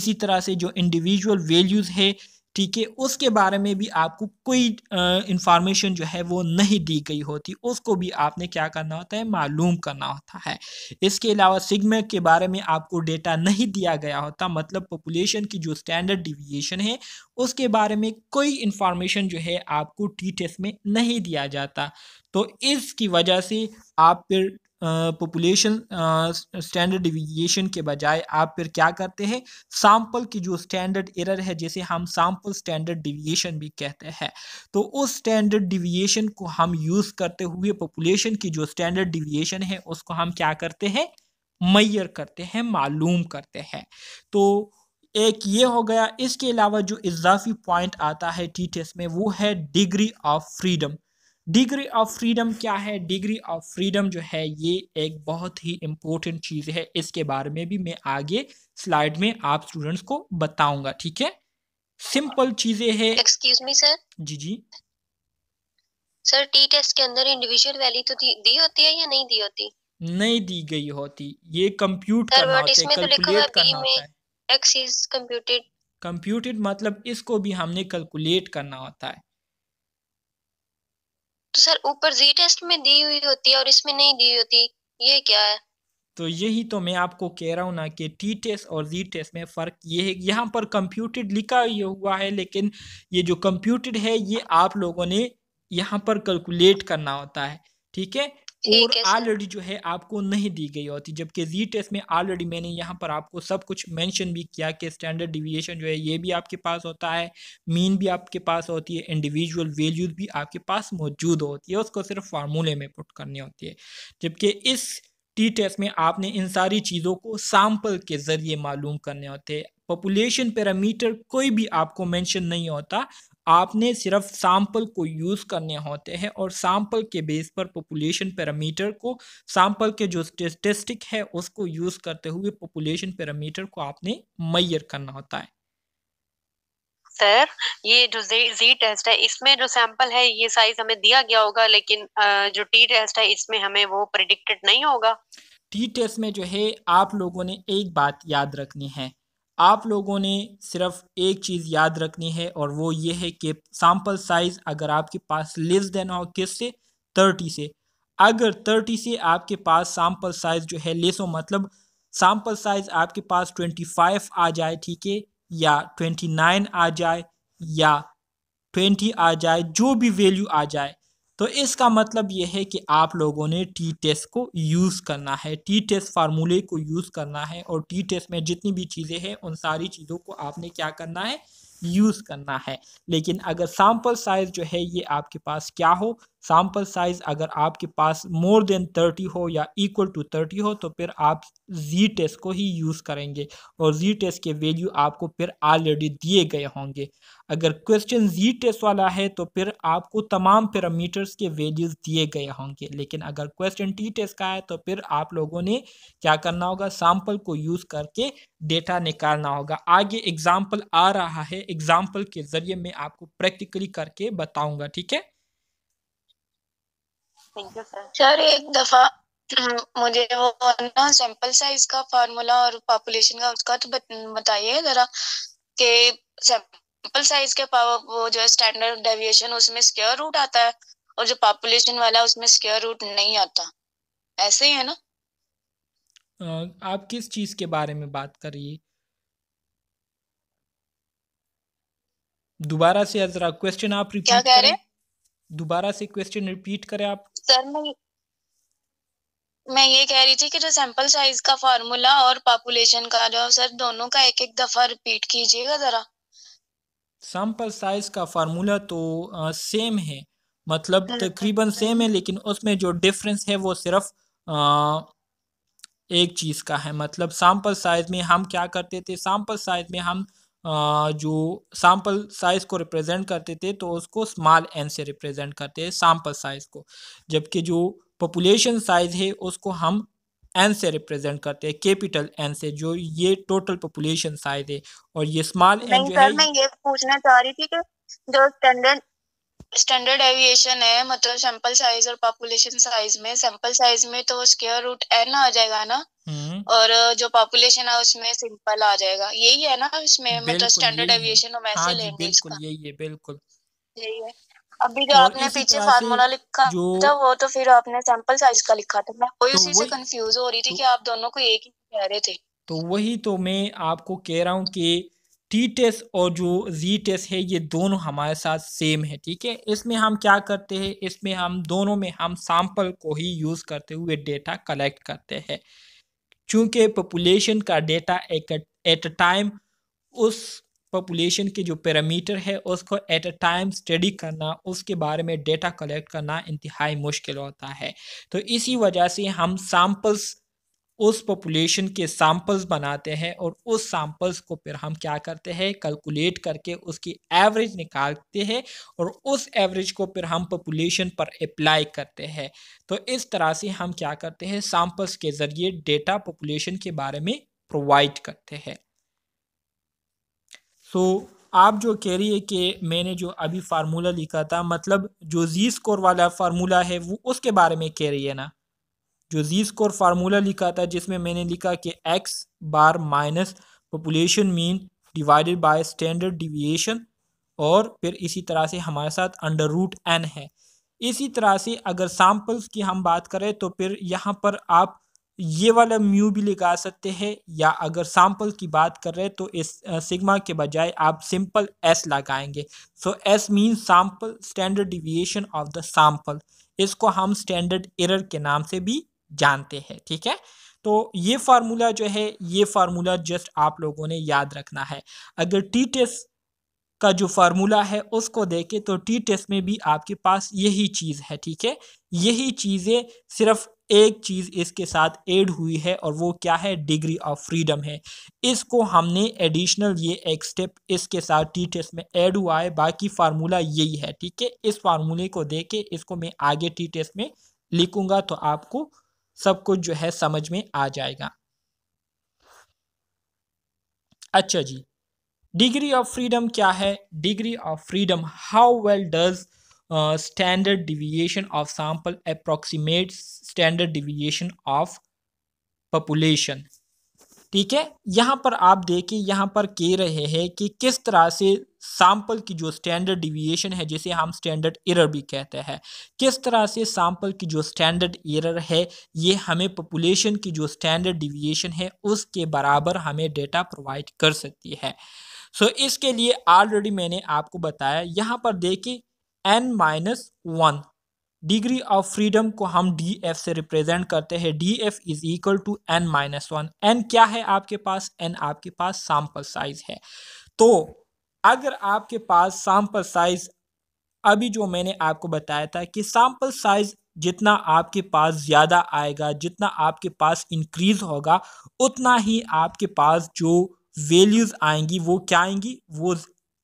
इसी तरह से जो इंडिविजुअल वैल्यूज़ है ठीक है उसके बारे में भी आपको कोई इंफॉर्मेशन जो है वो नहीं दी गई होती उसको भी आपने क्या करना होता है मालूम करना होता है इसके अलावा सिग्मा के बारे में आपको डेटा नहीं दिया गया होता मतलब पॉपुलेशन की जो स्टैंडर्ड डिविएशन है उसके बारे में कोई इंफॉर्मेशन जो है आपको टी टेस्ट में नहीं दिया जाता तो इसकी वजह से आप फिर पॉपुलेशन स्टैंडर्ड डिविएशन के बजाय आप फिर क्या करते हैं सैंपल की जो स्टैंडर्ड एरर है जैसे हम सैंपल स्टैंडर्ड डिविएशन भी कहते हैं तो उस स्टैंडर्ड डिविएशन को हम यूज़ करते हुए पॉपुलेशन की जो स्टैंडर्ड डिविएशन है उसको हम क्या करते हैं मैयर करते हैं मालूम करते हैं तो एक ये हो गया इसके अलावा जो इजाफी पॉइंट आता है टी टेस्ट में वो है degree of freedom degree of freedom क्या है डिग्री ऑफ फ्रीडम जो है ये एक बहुत ही इम्पोर्टेंट चीज़ है इसके बारे में भी मैं आगे स्लाइड में आप स्टूडेंट्स को बताऊंगा ठीक है सिंपल चीजें है
एक्सक्यूज मी सर जी जी सर टी टेस्ट के अंदर इंडिविजुअल वैल्यू तो दी, दी होती है या नहीं दी होती
नहीं दी गई होती ये कंप्यूट तो करना होता है कैलकुलेट करना होता
है एक्स इज कंप्यूटेड
कंप्यूटेड मतलब इसको भी हमने कैलकुलेट करना होता है
तो सर ऊपर जी टेस्ट में दी हुई होती है और इसमें नहीं दी होती ये क्या है
तो यही तो मैं आपको कह रहा हूँ ना कि टी टेस्ट और जी टेस्ट में फ़र्क ये है यहाँ पर कंप्यूटेड लिखा हुआ है लेकिन ये जो कंप्यूटेड है ये आप लोगों ने यहाँ पर कैलकुलेट करना होता है ठीक है और ऑलरेडी जो है आपको नहीं दी गई होती जबकि जी टेस्ट में ऑलरेडी मैंने यहाँ पर आपको सब कुछ मेंशन भी किया कि स्टैंडर्ड डिविएशन जो है ये भी आपके पास होता है मीन भी आपके पास होती है इंडिविजुअल वैल्यूज भी आपके पास मौजूद होती है उसको सिर्फ फार्मूले में पुट करनी होती है जबकि इस टी टेस्ट में आपने इन सारी चीज़ों को सैम्पल के ज़रिए मालूम करने होते हैं पॉपुलेशन पैरामीटर कोई भी आपको मेंशन नहीं होता आपने सिर्फ सैंपल को यूज़ करने होते हैं और सैंपल के बेस पर पॉपुलेशन पैरामीटर को सैंपल के जो स्टेटिस्टिक है उसको यूज़ करते हुए पॉपुलेशन पैरामीटर को आपने मैयर करना होता है सर
ये जो जी टेस्ट है इसमें जो सैंपल है ये साइज हमें दिया गया होगा लेकिन जो टी टेस्ट है इसमें हमें वो प्रिडिक्टेड नहीं होगा
टी टेस्ट में जो है आप लोगों ने एक बात याद रखनी है आप लोगों ने सिर्फ एक चीज़ याद रखनी है और वो ये है कि सैम्पल साइज़ अगर आपके पास लेस देन हो किस से थर्टी से अगर थर्टी से आपके पास सैम्पल साइज़ जो है लेस हो मतलब सैम्पल साइज़ आपके पास ट्वेंटी फाइव आ जाए ठीक है या ट्वेंटी नाइन आ जाए या ट्वेंटी आ जाए जो भी वैल्यू आ जाए तो इसका मतलब यह है कि आप लोगों ने टी टेस्ट को यूज़ करना है टी टेस्ट फार्मूले को यूज़ करना है और टी टेस्ट में जितनी भी चीज़ें हैं उन सारी चीज़ों को आपने क्या करना है यूज़ करना है लेकिन अगर सैम्पल साइज़ जो है ये आपके पास क्या हो सैम्पल साइज़ अगर आपके पास मोर देन थर्टी हो या इक्वल टू थर्टी हो तो फिर आप जी टेस्ट को ही यूज़ करेंगे और जी टेस्ट के वैल्यू आपको फिर ऑलरेडी दिए गए होंगे अगर क्वेश्चन जी टेस्ट वाला है तो फिर आपको तमाम पैरामीटर्स के वैल्यूज़ दिए गए होंगे लेकिन अगर क्वेश्चन टी टेस्ट का है तो फिर आप लोगों ने क्या करना होगा सैम्पल को यूज़ करके डेटा निकालना होगा आगे एग्ज़ाम्पल आ रहा है एग्ज़ाम्पल के ज़रिए मैं आपको प्रैक्टिकली करके बताऊँगा ठीक है
सर एक दफा हम्म, मुझे वो ना सैंपल साइज का फार्मूला और पॉपुलेशन का उसका तो बताइए जरा कि सैंपल साइज के पावर वो जो है स्टैंडर्ड डेविएशन उसमें स्क्वायर रूट आता है और जो पॉपुलेशन वाला उसमें स्क्वायर रूट नहीं आता ऐसे ही है ना
आप किस चीज के बारे में बात कर रही दोबारा से जरा क्वेश्चन आप रिपीट क्या कह रहे दोबारा से क्वेश्चन रिपीट करें आप
सर मैं मैं ये कह रही थी कि जो सैंपल साइज का फार्मूला और पॉपुलेशन का जो सर दोनों का एक एक दफा रिपीट कीजिएगा जरा
सैंपल साइज का फार्मूला तो आ, सेम है मतलब तकरीबन सेम है लेकिन उसमें जो डिफरेंस है वो सिर्फ आ, एक चीज का है मतलब सैंपल साइज में हम क्या करते थे सैंपल साइज में हम जो सैम्पल साइज को रिप्रेजेंट करते थे तो उसको स्मॉल एन से रिप्रेजेंट करते हैं सैम्पल साइज को जबकि जो पॉपुलेशन साइज है उसको हम एन से रिप्रेजेंट करते हैं कैपिटल एन से जो ये टोटल पॉपुलेशन साइज है और ये स्मॉल एन जो है मैं
ये पूछना चाह रही थी कि जो स्टैंडर्ड स्टैंडर्ड एविएशन है मतलब सैंपल साइज और पॉपुलेशन साइज में सैंपल साइज में तो स्केयर रूट एन आ जाएगा ना हम्म। और जो पॉपुलेशन है उसमें सिंपल आ जाएगा यही है ना इसमें मतलब स्टैंडर्ड एविएशन हम ऐसे हाँ लेंगे
बिल्कुल यही है बिल्कुल
यही है अभी जो आपने पीछे फार्मूला लिखा जो... था वो तो फिर आपने सैंपल साइज का लिखा था मैं कोई तो उसी से कंफ्यूज हो रही थी तो कि आप दोनों को एक ही कह रहे थे
तो वही तो मैं आपको कह रहा हूँ कि टी टेस्ट और जो जी टेस्ट है ये दोनों हमारे साथ सेम है ठीक है इसमें हम क्या करते हैं इसमें हम दोनों में हम सैंपल को ही यूज़ करते हुए डेटा कलेक्ट करते हैं चूँकि पॉपुलेशन का डेटा एक एट अ टाइम उस पॉपुलेशन के जो पैरामीटर है उसको एट अ टाइम स्टडी करना उसके बारे में डेटा कलेक्ट करना इंतहाई मुश्किल होता है तो इसी वजह से हम सैम्पल्स उस पॉपुलेशन के सैम्पल्स बनाते हैं और उस सैम्पल्स को फिर हम क्या करते हैं कैलकुलेट करके उसकी एवरेज निकालते हैं और उस एवरेज को फिर हम पॉपुलेशन पर अप्लाई करते हैं तो इस तरह से हम क्या करते हैं सैम्पल्स के ज़रिए डेटा पॉपुलेशन के बारे में प्रोवाइड करते हैं सो so, आप जो कह रही है कि मैंने जो अभी फार्मूला लिखा था मतलब जो जी स्कोर वाला फार्मूला है वो उसके बारे में कह रही है ना जो जी स्कोर फार्मूला लिखा था जिसमें मैंने लिखा कि X bar minus population mean divided by standard deviation और फिर इसी तरह से हमारे साथ अंडर रूट एन है इसी तरह से अगर सैंपल्स की हम बात करें तो फिर यहाँ पर आप ये वाला म्यू भी लगा सकते हैं या अगर सैंपल की बात कर रहे हैं तो इस सिग्मा के बजाय आप सिंपल एस लगाएंगे so S mean sample standard deviation of the sample इसको हम स्टैंडर्ड एरर के नाम से भी जानते हैं ठीक है तो ये फार्मूला जो है ये फार्मूला जस्ट आप लोगों ने याद रखना है अगर टी टेस्ट का जो फार्मूला है उसको देखें तो टी टेस्ट में भी आपके पास यही चीज़ है ठीक है यही चीज़ें सिर्फ एक चीज़ इसके साथ ऐड हुई है और वो क्या है डिग्री ऑफ फ्रीडम है इसको हमने एडिशनल ये एक स्टेप इसके साथ टी टेस्ट में ऐड हुआ है बाकी फार्मूला यही है ठीक है इस फार्मूले को देखे इसको मैं आगे टी टेस्ट में लिखूंगा तो आपको सब कुछ जो है समझ में आ जाएगा अच्छा जी डिग्री ऑफ फ्रीडम क्या है degree of freedom how well does standard deviation of sample approximate standard deviation of population ठीक है यहाँ पर आप देखिए यहाँ पर कह रहे हैं कि किस तरह से सैंपल की जो स्टैंडर्ड डिविएशन है जिसे हम स्टैंडर्ड एरर भी कहते हैं किस तरह से सैंपल की जो स्टैंडर्ड एरर है ये हमें पॉपुलेशन की जो स्टैंडर्ड डिविएशन है उसके बराबर हमें डेटा प्रोवाइड कर सकती है सो so, इसके लिए ऑलरेडी मैंने आपको बताया यहाँ पर देखिए N minus one degree of freedom को हम डी एफ से रिप्रेजेंट करते हैं D F is equal to N minus one N क्या है आपके पास एन आपके पास सैंपल साइज है तो अगर आपके पास सैंपल साइज अभी जो मैंने आपको बताया था कि सैंपल साइज जितना आपके पास ज़्यादा आएगा जितना आपके पास इंक्रीज होगा उतना ही आपके पास जो वैल्यूज़ आएंगी वो क्या आएंगी वो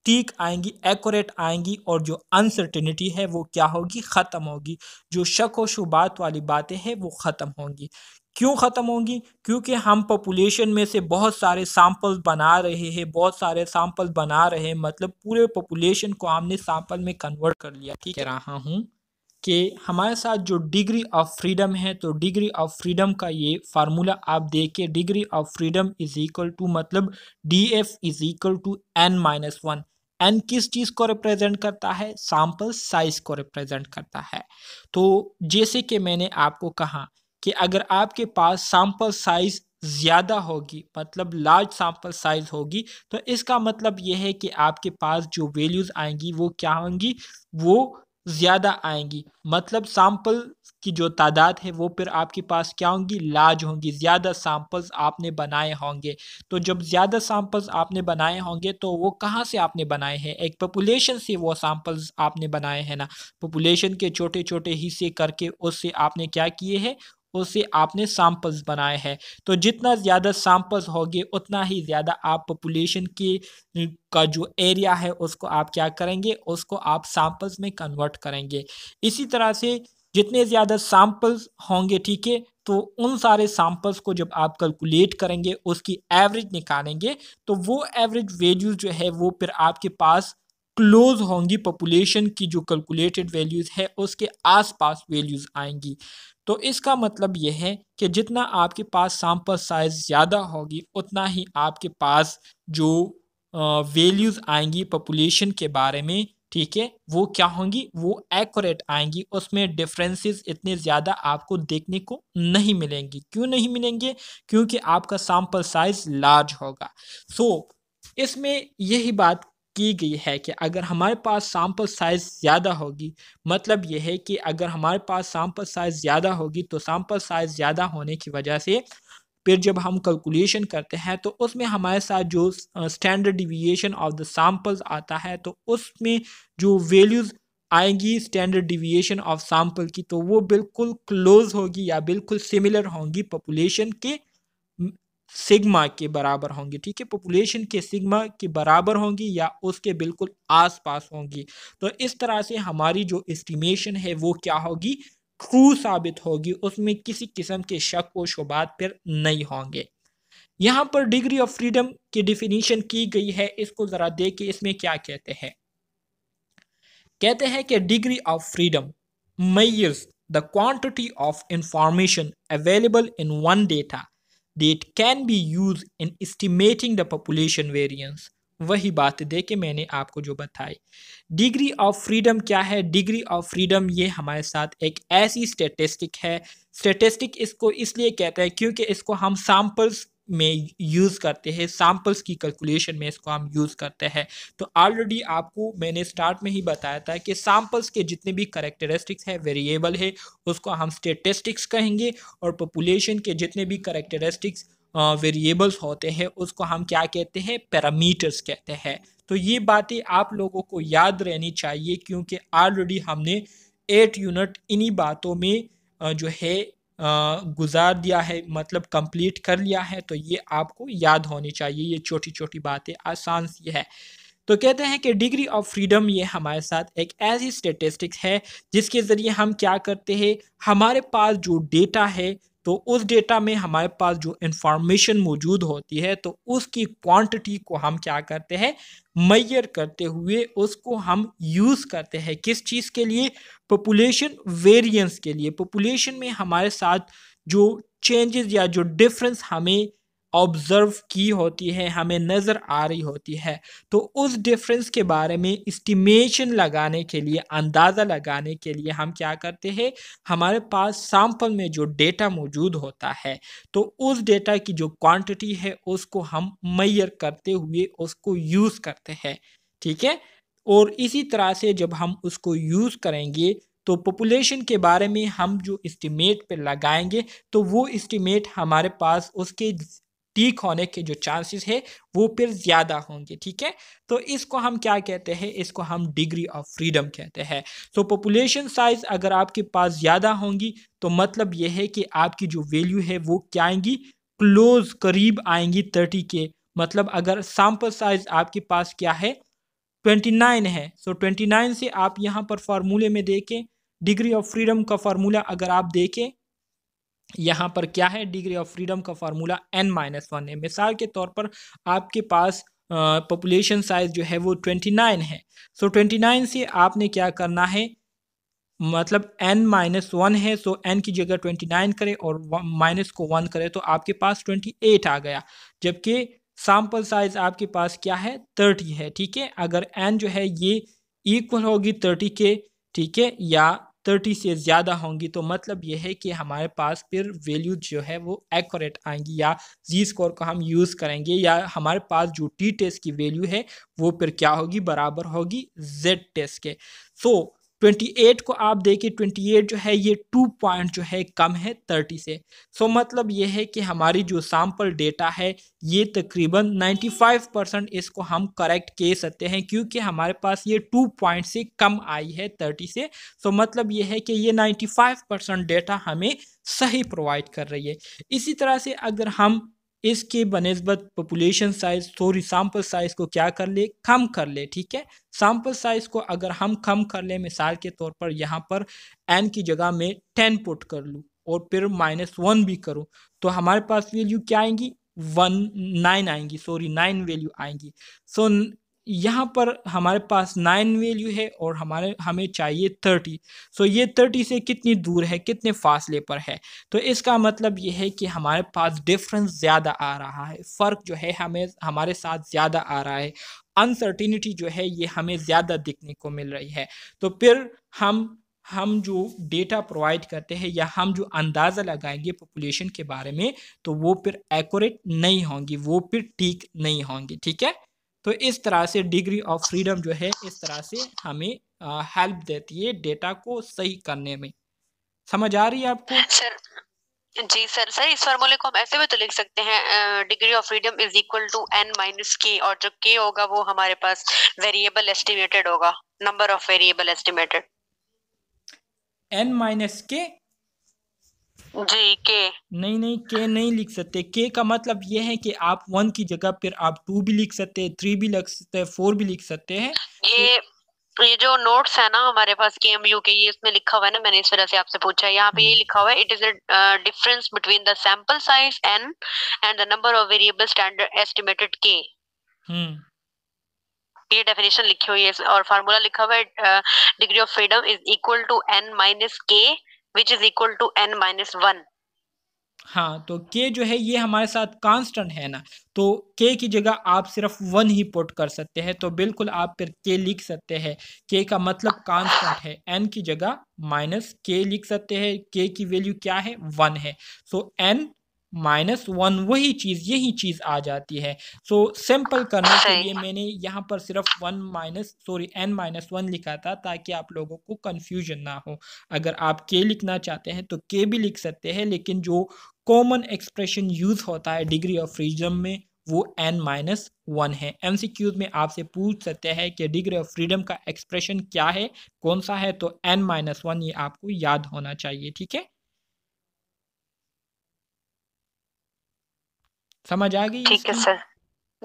ठीक आएंगी एक्यूरेट आएंगी और जो अनसर्टेनिटी है वो क्या होगी ख़त्म होगी जो शक व शुबात वाली बातें हैं वो ख़त्म होंगी क्यों ख़त्म होंगी क्योंकि हम पॉपुलेशन में से बहुत सारे सैंपल्स बना रहे हैं बहुत सारे सैंपल बना रहे हैं मतलब पूरे पॉपुलेशन को हमने सैंपल में कन्वर्ट कर लिया ठीक है रहा हूँ कि हमारे साथ जो डिग्री ऑफ फ्रीडम है तो डिग्री ऑफ फ्रीडम का ये फार्मूला आप देखिए degree of freedom is equal to मतलब D F is equal to N minus one N किस चीज़ को रिप्रेजेंट करता है सैंपल साइज को रिप्रेजेंट करता है तो जैसे कि मैंने आपको कहा कि अगर आपके पास सैंपल साइज ज़्यादा होगी मतलब लार्ज सैम्पल साइज होगी तो इसका मतलब यह है कि आपके पास जो वैल्यूज़ आएंगी वो क्या होंगी वो ज़्यादा आएंगी मतलब सैंपल की जो तादाद है वो फिर आपके पास क्या होंगी लार्ज होंगी ज़्यादा सैंपल्स आपने बनाए होंगे तो जब ज़्यादा सैंपल्स आपने बनाए होंगे तो वो कहाँ से आपने बनाए हैं एक पॉपुलेशन से वो सैम्पल्स आपने बनाए हैं ना पॉपुलेशन के छोटे छोटे हिस्से करके उससे आपने क्या किए हैं उससे आपने सैम्पल्स बनाए हैं तो जितना ज़्यादा सैम्पल्स होंगे उतना ही ज़्यादा आप पॉपुलेशन के का जो एरिया है उसको आप क्या करेंगे उसको आप सैम्पल्स में कन्वर्ट करेंगे इसी तरह से जितने ज़्यादा सैम्पल्स होंगे ठीक है तो उन सारे सैम्पल्स को जब आप कैलकुलेट करेंगे उसकी एवरेज निकालेंगे तो वो एवरेज वैल्यू जो है वो फिर आपके पास क्लोज होंगी पॉपुलेशन की जो कैलकुलेटेड वैल्यूज़ है उसके आसपास वैल्यूज़ आएंगी तो इसका मतलब यह है कि जितना आपके पास सैम्पल साइज़ ज़्यादा होगी उतना ही आपके पास जो वैल्यूज़ आएंगी पॉपुलेशन के बारे में ठीक है वो क्या होंगी वो एक्यूरेट आएंगी उसमें डिफरेंसेस इतने ज़्यादा आपको देखने को नहीं मिलेंगी क्यों नहीं मिलेंगे क्योंकि आपका सैम्पल साइज़ लार्ज होगा सो so, इसमें यही बात की गई है कि अगर हमारे पास सैंपल साइज़ ज़्यादा होगी मतलब यह है कि अगर हमारे पास सैंपल साइज़ ज़्यादा होगी तो सैंपल साइज़ ज़्यादा होने की वजह से फिर जब हम कैलकुलेशन करते हैं तो उसमें हमारे साथ जो standard deviation of the samples आता है तो उसमें जो वैल्यूज़ आएंगी स्टैंडर्ड डिविएशन ऑफ सैंपल की तो वो बिल्कुल क्लोज होगी या बिल्कुल सिमिलर होंगी पॉपुलेशन के सिग्मा के बराबर होंगी ठीक है पॉपुलेशन के सिग्मा के बराबर होंगी या उसके बिल्कुल आसपास होंगी तो इस तरह से हमारी जो एस्टिमेशन है वो क्या होगी ट्रू साबित होगी उसमें किसी किस्म के शक व शुबात फिर नहीं होंगे यहाँ पर डिग्री ऑफ फ्रीडम की डिफिनीशन की गई है इसको ज़रा देख के इसमें क्या कहते हैं कहते हैं कि degree of freedom measures the quantity of information available in one data that can be use in estimating the population variance वही बात दे के मैंने आपको जो बताई डिग्री ऑफ फ्रीडम क्या है डिग्री ऑफ फ्रीडम ये हमारे साथ एक ऐसी स्टेटिस्टिक है स्टेटिस्टिक इसको इसलिए कहते हैं क्योंकि इसको हम सैम्पल्स में यूज़ करते हैं सैम्पल्स की कैलकुलेशन में इसको हम यूज़ करते हैं तो ऑलरेडी आपको मैंने स्टार्ट में ही बताया था कि सैम्पल्स के जितने भी करेक्टरिस्टिक्स है वेरिएबल है उसको हम स्टेटिस्टिक्स कहेंगे और पॉपुलेशन के जितने भी करेक्टरिस्टिक्स वेरिएबल्स होते हैं उसको हम क्या कहते हैं पैरामीटर्स कहते हैं तो ये बातें आप लोगों को याद रहनी चाहिए क्योंकि ऑलरेडी हमने एट यूनिट इन्हीं बातों में जो है गुजार दिया है मतलब कंप्लीट कर लिया है तो ये आपको याद होनी चाहिए ये छोटी छोटी बातें आसान सी है तो कहते हैं कि डिग्री ऑफ फ्रीडम ये हमारे साथ एक ऐसी स्टेटिस्टिक्स है जिसके ज़रिए हम क्या करते हैं हमारे पास जो डेटा है तो उस डेटा में हमारे पास जो इंफॉर्मेशन मौजूद होती है तो उसकी क्वांटिटी को हम क्या करते हैं मैयर करते हुए उसको हम यूज़ करते हैं किस चीज़ के लिए पॉपुलेशन वेरिएंस के लिए पॉपुलेशन में हमारे साथ जो चेंजेस या जो डिफरेंस हमें ऑब्जर्व की होती है हमें नज़र आ रही होती है तो उस डिफरेंस के बारे में इस्टीमेशन लगाने के लिए अंदाज़ा लगाने के लिए हम क्या करते हैं हमारे पास सैम्पल में जो डेटा मौजूद होता है तो उस डेटा की जो क्वांटिटी है उसको हम मैयर करते हुए उसको यूज़ करते हैं ठीक है और इसी तरह से जब हम उसको यूज़ करेंगे तो पॉपुलेशन के बारे में हम जो इस्टीमेट पे लगाएंगे तो वो इस्टीमेट हमारे पास उसके ठीक होने के जो चांसेस है वो फिर ज़्यादा होंगे ठीक है तो इसको हम क्या कहते हैं इसको हम डिग्री ऑफ फ्रीडम कहते हैं तो पॉपुलेशन साइज़ अगर आपके पास ज़्यादा होंगी तो मतलब यह है कि आपकी जो वैल्यू है वो क्या आएंगी क्लोज करीब आएंगी थर्टी के मतलब अगर सैम्पल साइज़ आपके पास क्या है ट्वेंटी नाइन है सो ट्वेंटी नाइन से आप यहाँ पर फार्मूले में देखें डिग्री ऑफ फ्रीडम का फार्मूला अगर आप देखें यहाँ पर क्या है डिग्री ऑफ फ्रीडम का फार्मूला एन माइनस वन है मिसाल के तौर पर आपके पास पॉपुलेशन साइज जो है वो ट्वेंटी नाइन है सो ट्वेंटी नाइन से आपने क्या करना है मतलब एन माइनस वन है सो एन की जगह ट्वेंटी नाइन करें और माइनस को वन करें तो आपके पास ट्वेंटी एट आ गया जबकि सैम्पल साइज आपके पास क्या है थर्टी है ठीक है अगर एन जो है ये इक्वल होगी थर्टी के ठीक है या थर्टी से ज़्यादा होंगी तो मतलब यह है कि हमारे पास फिर वैल्यू जो है वो एक्यूरेट आएंगी या जी स्कोर को हम यूज़ करेंगे या हमारे पास जो टी टेस्ट की वैल्यू है वो फिर क्या होगी बराबर होगी जेड टेस्ट के सो so, 28 को आप देखिए 28 जो है ये टू पॉइंट जो है कम है 30 से सो so, मतलब ये है कि हमारी जो सैम्पल डेटा है ये तकरीबन 95 परसेंट इसको हम करेक्ट कह सकते हैं क्योंकि हमारे पास ये टू पॉइंट से कम आई है 30 से सो so, मतलब ये है कि ये 95 परसेंट डेटा हमें सही प्रोवाइड कर रही है इसी तरह से अगर हम इसके बनस्बत population size sorry sample size को क्या कर ले कम कर ले ठीक है सैंपल साइज़ को अगर हम कम कर ले मिसाल के तौर पर यहाँ पर एन की जगह में टेन पुट कर लूँ और फिर माइनस वन भी करूँ तो हमारे पास वैल्यू क्या आएंगी वन नाइन आएंगी सॉरी नाइन वैल्यू आएंगी सो यहाँ पर हमारे पास नाइन वैल्यू है और हमारे हमें चाहिए थर्टी सो ये थर्टी से कितनी दूर है कितने फासले पर है तो इसका मतलब ये है कि हमारे पास डिफरेंस ज़्यादा आ रहा है फ़र्क जो है हमें हमारे साथ ज़्यादा आ रहा है अनसर्टिनिटी जो है ये हमें ज़्यादा दिखने को मिल रही है तो फिर हम हम जो डेटा प्रोवाइड करते हैं या हम जो अंदाज़ा लगाएंगे पॉपुलेशन के बारे में तो वो फिर एक्यूरेट नहीं होंगी वो फिर ठीक नहीं होंगी ठीक है तो इस तरह से डिग्री ऑफ फ्रीडम जो है इस तरह से हमें हेल्प देती है डेटा को सही करने में समझ आ रही है आपको
सर जी सर सर इस फॉर्मूले को हम ऐसे भी तो लिख सकते हैं degree of freedom is equal to N minus K और जो के होगा वो हमारे पास वेरिएबल एस्टिमेटेड होगा number of variable estimated
N minus K
जी के
नहीं नहीं के नहीं लिख सकते के का मतलब ये है कि आप वन की जगह पर आप टू भी लिख सकते हैं थ्री भी लिख सकते हैं फोर भी लिख सकते हैं ये
ये जो नोट्स है ना हमारे पास के एम यू के ये इसमें लिखा हुआ है ना मैंने इस वजह से आपसे पूछा है यहाँ पे ये हम्म। लिखा हुआ है it is difference between the sample size N and the number of variable standard estimated के ये डेफिनेशन लिखी हुई है और फार्मूला लिखा हुआ है degree of freedom is equal to N minus K which is equal to N minus one
हाँ तो k जो है ये हमारे साथ कांस्टेंट है ना तो k की जगह आप सिर्फ वन ही पुट कर सकते हैं तो बिल्कुल आप फिर k लिख सकते हैं k का मतलब कांस्टेंट है n की जगह माइनस k लिख सकते हैं k की वैल्यू क्या है वन है so so, n minus one वही चीज़ यही चीज़ आ जाती है सो so, सिंपल करने के लिए मैंने यहाँ पर सिर्फ one minus sorry N minus one लिखा था ताकि आप लोगों को कन्फ्यूजन ना हो अगर आप के लिखना चाहते हैं तो के भी लिख सकते हैं लेकिन जो कॉमन एक्सप्रेशन यूज़ होता है डिग्री ऑफ फ्रीडम में वो एन माइनस वन है एम सी क्यूज में आपसे पूछ सकते हैं कि डिग्री ऑफ फ्रीडम का एक्सप्रेशन क्या है कौन सा है तो एन माइनस वन ये आपको याद होना चाहिए ठीक है समझ आ गई ठीक है सर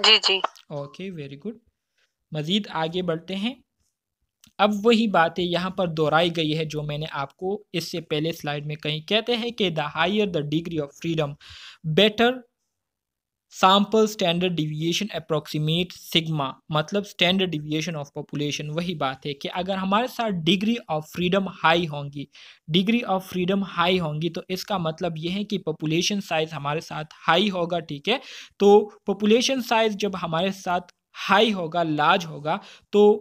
जी जी ओके वेरी गुड मज़ीद आगे बढ़ते हैं अब वही बातें यहाँ पर दोहराई गई है जो मैंने आपको इससे पहले स्लाइड में कहीं कहते हैं कि the higher the degree of freedom better sample standard deviation approximate sigma मतलब स्टैंडर्ड डिविएशन ऑफ पॉपुलेशन वही बात है कि अगर हमारे साथ डिग्री ऑफ फ्रीडम हाई होंगी डिग्री ऑफ फ्रीडम हाई होंगी तो इसका मतलब यह है कि पॉपुलेशन साइज हमारे साथ हाई होगा ठीक है तो पॉपुलेशन साइज जब हमारे साथ हाई होगा लार्ज होगा तो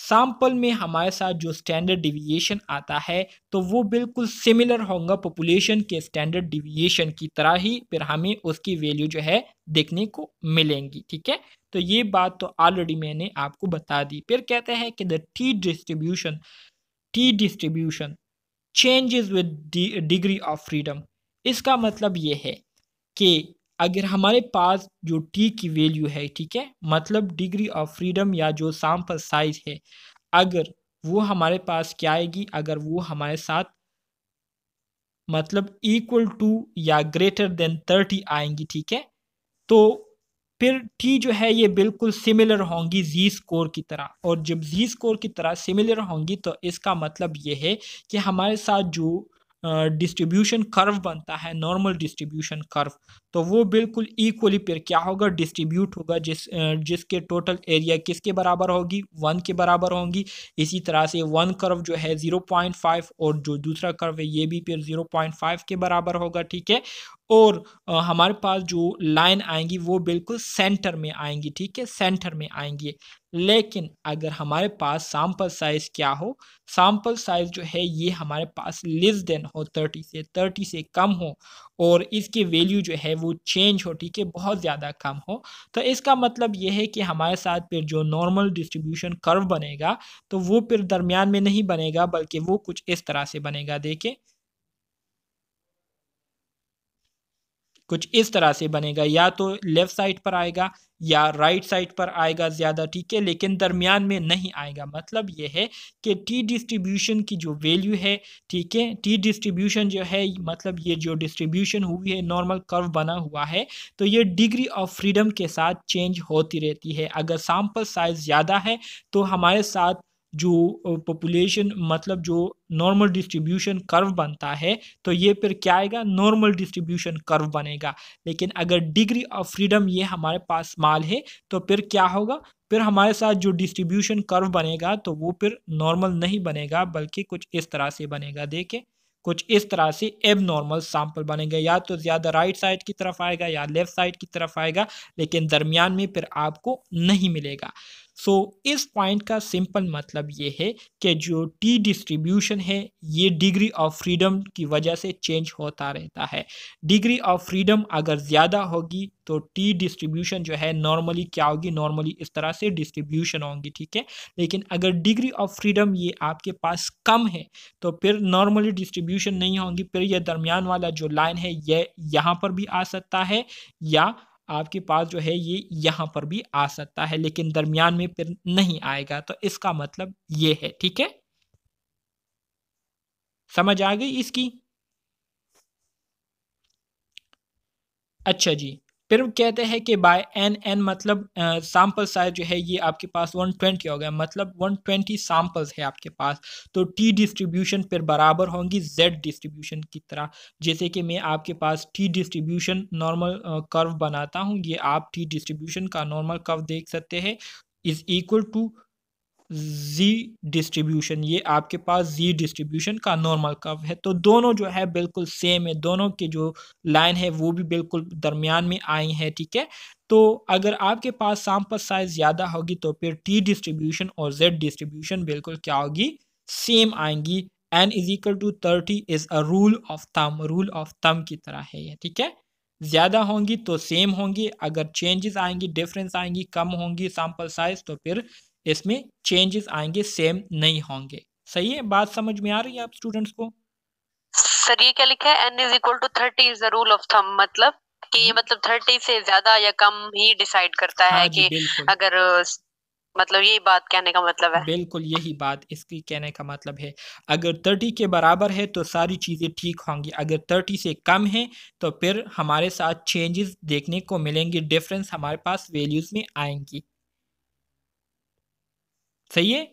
सैंपल में हमारे साथ जो स्टैंडर्ड डिविएशन आता है तो वो बिल्कुल सिमिलर होगा पॉपुलेशन के स्टैंडर्ड डिविएशन की तरह ही फिर हमें उसकी वैल्यू जो है देखने को मिलेंगी ठीक है तो ये बात तो ऑलरेडी मैंने आपको बता दी फिर कहते हैं कि the T distribution T distribution changes with degree of freedom इसका मतलब ये है कि अगर हमारे पास जो टी की वैल्यू है ठीक है मतलब डिग्री ऑफ फ्रीडम या जो सैम्पल साइज है अगर वो हमारे पास क्या आएगी अगर वो हमारे साथ मतलब इक्वल टू या ग्रेटर देन थर्टी आएंगी ठीक है तो फिर टी जो है ये बिल्कुल सिमिलर होंगी जी स्कोर की तरह और जब जी स्कोर की तरह सिमिलर होंगी तो इसका मतलब ये है कि हमारे साथ जो डिस्ट्रीब्यूशन कर्व बनता है नॉर्मल डिस्ट्रीब्यूशन कर्व तो वो बिल्कुल इक्वली फिर क्या होगा डिस्ट्रीब्यूट होगा जिस जिसके टोटल एरिया किसके बराबर होगी वन के बराबर होंगी इसी तरह से वन कर्व जो है ज़ीरो पॉइंट फाइव और जो दूसरा कर्व है ये भी फिर ज़ीरो पॉइंट फाइव के बराबर होगा ठीक है और हमारे पास जो लाइन आएंगी वो बिल्कुल सेंटर में आएंगी ठीक है सेंटर में आएंगी लेकिन अगर हमारे पास सैम्पल साइज़ क्या हो सैम्पल साइज़ जो है ये हमारे पास लेस देन हो थर्टी से थर्टी से कम हो और इसकी वैल्यू जो है वो चेंज हो ठीक है बहुत ज़्यादा कम हो तो इसका मतलब ये है कि हमारे साथ फिर जो नॉर्मल डिस्ट्रीब्यूशन कर्व बनेगा तो वो फिर दरमियान में नहीं बनेगा बल्कि वो कुछ इस तरह से बनेगा देखें कुछ इस तरह से बनेगा या तो लेफ़्ट साइड पर आएगा या राइट साइड पर आएगा ज़्यादा ठीक है लेकिन दरमियान में नहीं आएगा मतलब यह है कि टी डिस्ट्रीब्यूशन की जो वैल्यू है ठीक है टी डिस्ट्रीब्यूशन जो है मतलब ये जो डिस्ट्रीब्यूशन हुई है नॉर्मल कर्व बना हुआ है तो ये डिग्री ऑफ फ्रीडम के साथ चेंज होती रहती है अगर सैम्पल साइज़ ज़्यादा है तो हमारे साथ जो पॉपुलेशन मतलब जो नॉर्मल डिस्ट्रीब्यूशन कर्व बनता है तो ये फिर क्या आएगा नॉर्मल डिस्ट्रीब्यूशन कर्व बनेगा लेकिन अगर डिग्री ऑफ फ्रीडम ये हमारे पास माल है तो फिर क्या होगा फिर हमारे साथ जो डिस्ट्रीब्यूशन कर्व बनेगा तो वो फिर नॉर्मल नहीं बनेगा बल्कि कुछ इस तरह से बनेगा देखें कुछ इस तरह से एब नॉर्मल सैम्पल बनेंगे या तो ज़्यादा राइट साइड की तरफ आएगा या लेफ़्ट साइड की तरफ आएगा लेकिन दरमियान में फिर आपको नहीं मिलेगा सो so, इस पॉइंट का सिंपल मतलब ये है कि जो टी डिस्ट्रीब्यूशन है ये डिग्री ऑफ फ्रीडम की वजह से चेंज होता रहता है डिग्री ऑफ फ्रीडम अगर ज़्यादा होगी तो टी डिस्ट्रीब्यूशन जो है नॉर्मली क्या होगी नॉर्मली इस तरह से डिस्ट्रीब्यूशन होंगी ठीक है लेकिन अगर डिग्री ऑफ फ्रीडम ये आपके पास कम है तो फिर नॉर्मली डिस्ट्रीब्यूशन नहीं होंगी फिर यह दरमियान वाला जो लाइन है यह यहाँ पर भी आ सकता है या आपके पास जो है ये यहाँ पर भी आ सकता है लेकिन दरमियान में फिर नहीं आएगा तो इसका मतलब ये है ठीक है समझ आ गई इसकी अच्छा जी फिर कहते हैं कि बाय एन एन मतलब सैम्पल साइज जो है ये आपके पास 120 हो गया मतलब 120 सैम्पल्स है आपके पास तो टी डिस्ट्रीब्यूशन फिर बराबर होंगी जेड डिस्ट्रीब्यूशन की तरह जैसे कि मैं आपके पास टी डिस्ट्रीब्यूशन नॉर्मल कर्व बनाता हूँ ये आप टी डिस्ट्रीब्यूशन का नॉर्मल कर्व देख सकते हैं is equal to Z distribution ये आपके पास जी डिस्ट्रीब्यूशन का नॉर्मल कर्व है तो दोनों जो है बिल्कुल सेम है दोनों के जो लाइन है वो भी बिल्कुल दरमियान में आई है ठीक है तो अगर आपके पास सैंपल साइज ज़्यादा होगी तो फिर टी डिस्ट्रीब्यूशन और जेड डिस्ट्रीब्यूशन बिल्कुल क्या होगी सेम आएंगी N is equal to thirty is a rule of thumb rule of thumb की तरह है ये ठीक है ज़्यादा होंगी तो सेम होंगी अगर चेंजेस आएंगी डिफरेंस आएंगी कम होंगी सैंपल साइज तो फिर इसमें चेंजेस आएंगे सेम नहीं होंगे सही है बात समझ में आ रही है आप स्टूडेंट्स को
सर ये क्या लिखा है N is equal to thirty is the rule of thumb मतलब कि ये हम्म। मतलब थर्टी से ज्यादा या कम ही डिसाइड करता है हाँ कि अगर मतलब यही बात कहने का मतलब है
बिल्कुल यही बात इसकी कहने का मतलब है अगर थर्टी के बराबर है तो सारी चीज़ें ठीक होंगी अगर थर्टी से कम है तो फिर हमारे साथ चेंजेस देखने को मिलेंगे डिफरेंस हमारे पास वैल्यूज़ में आएंगी सही है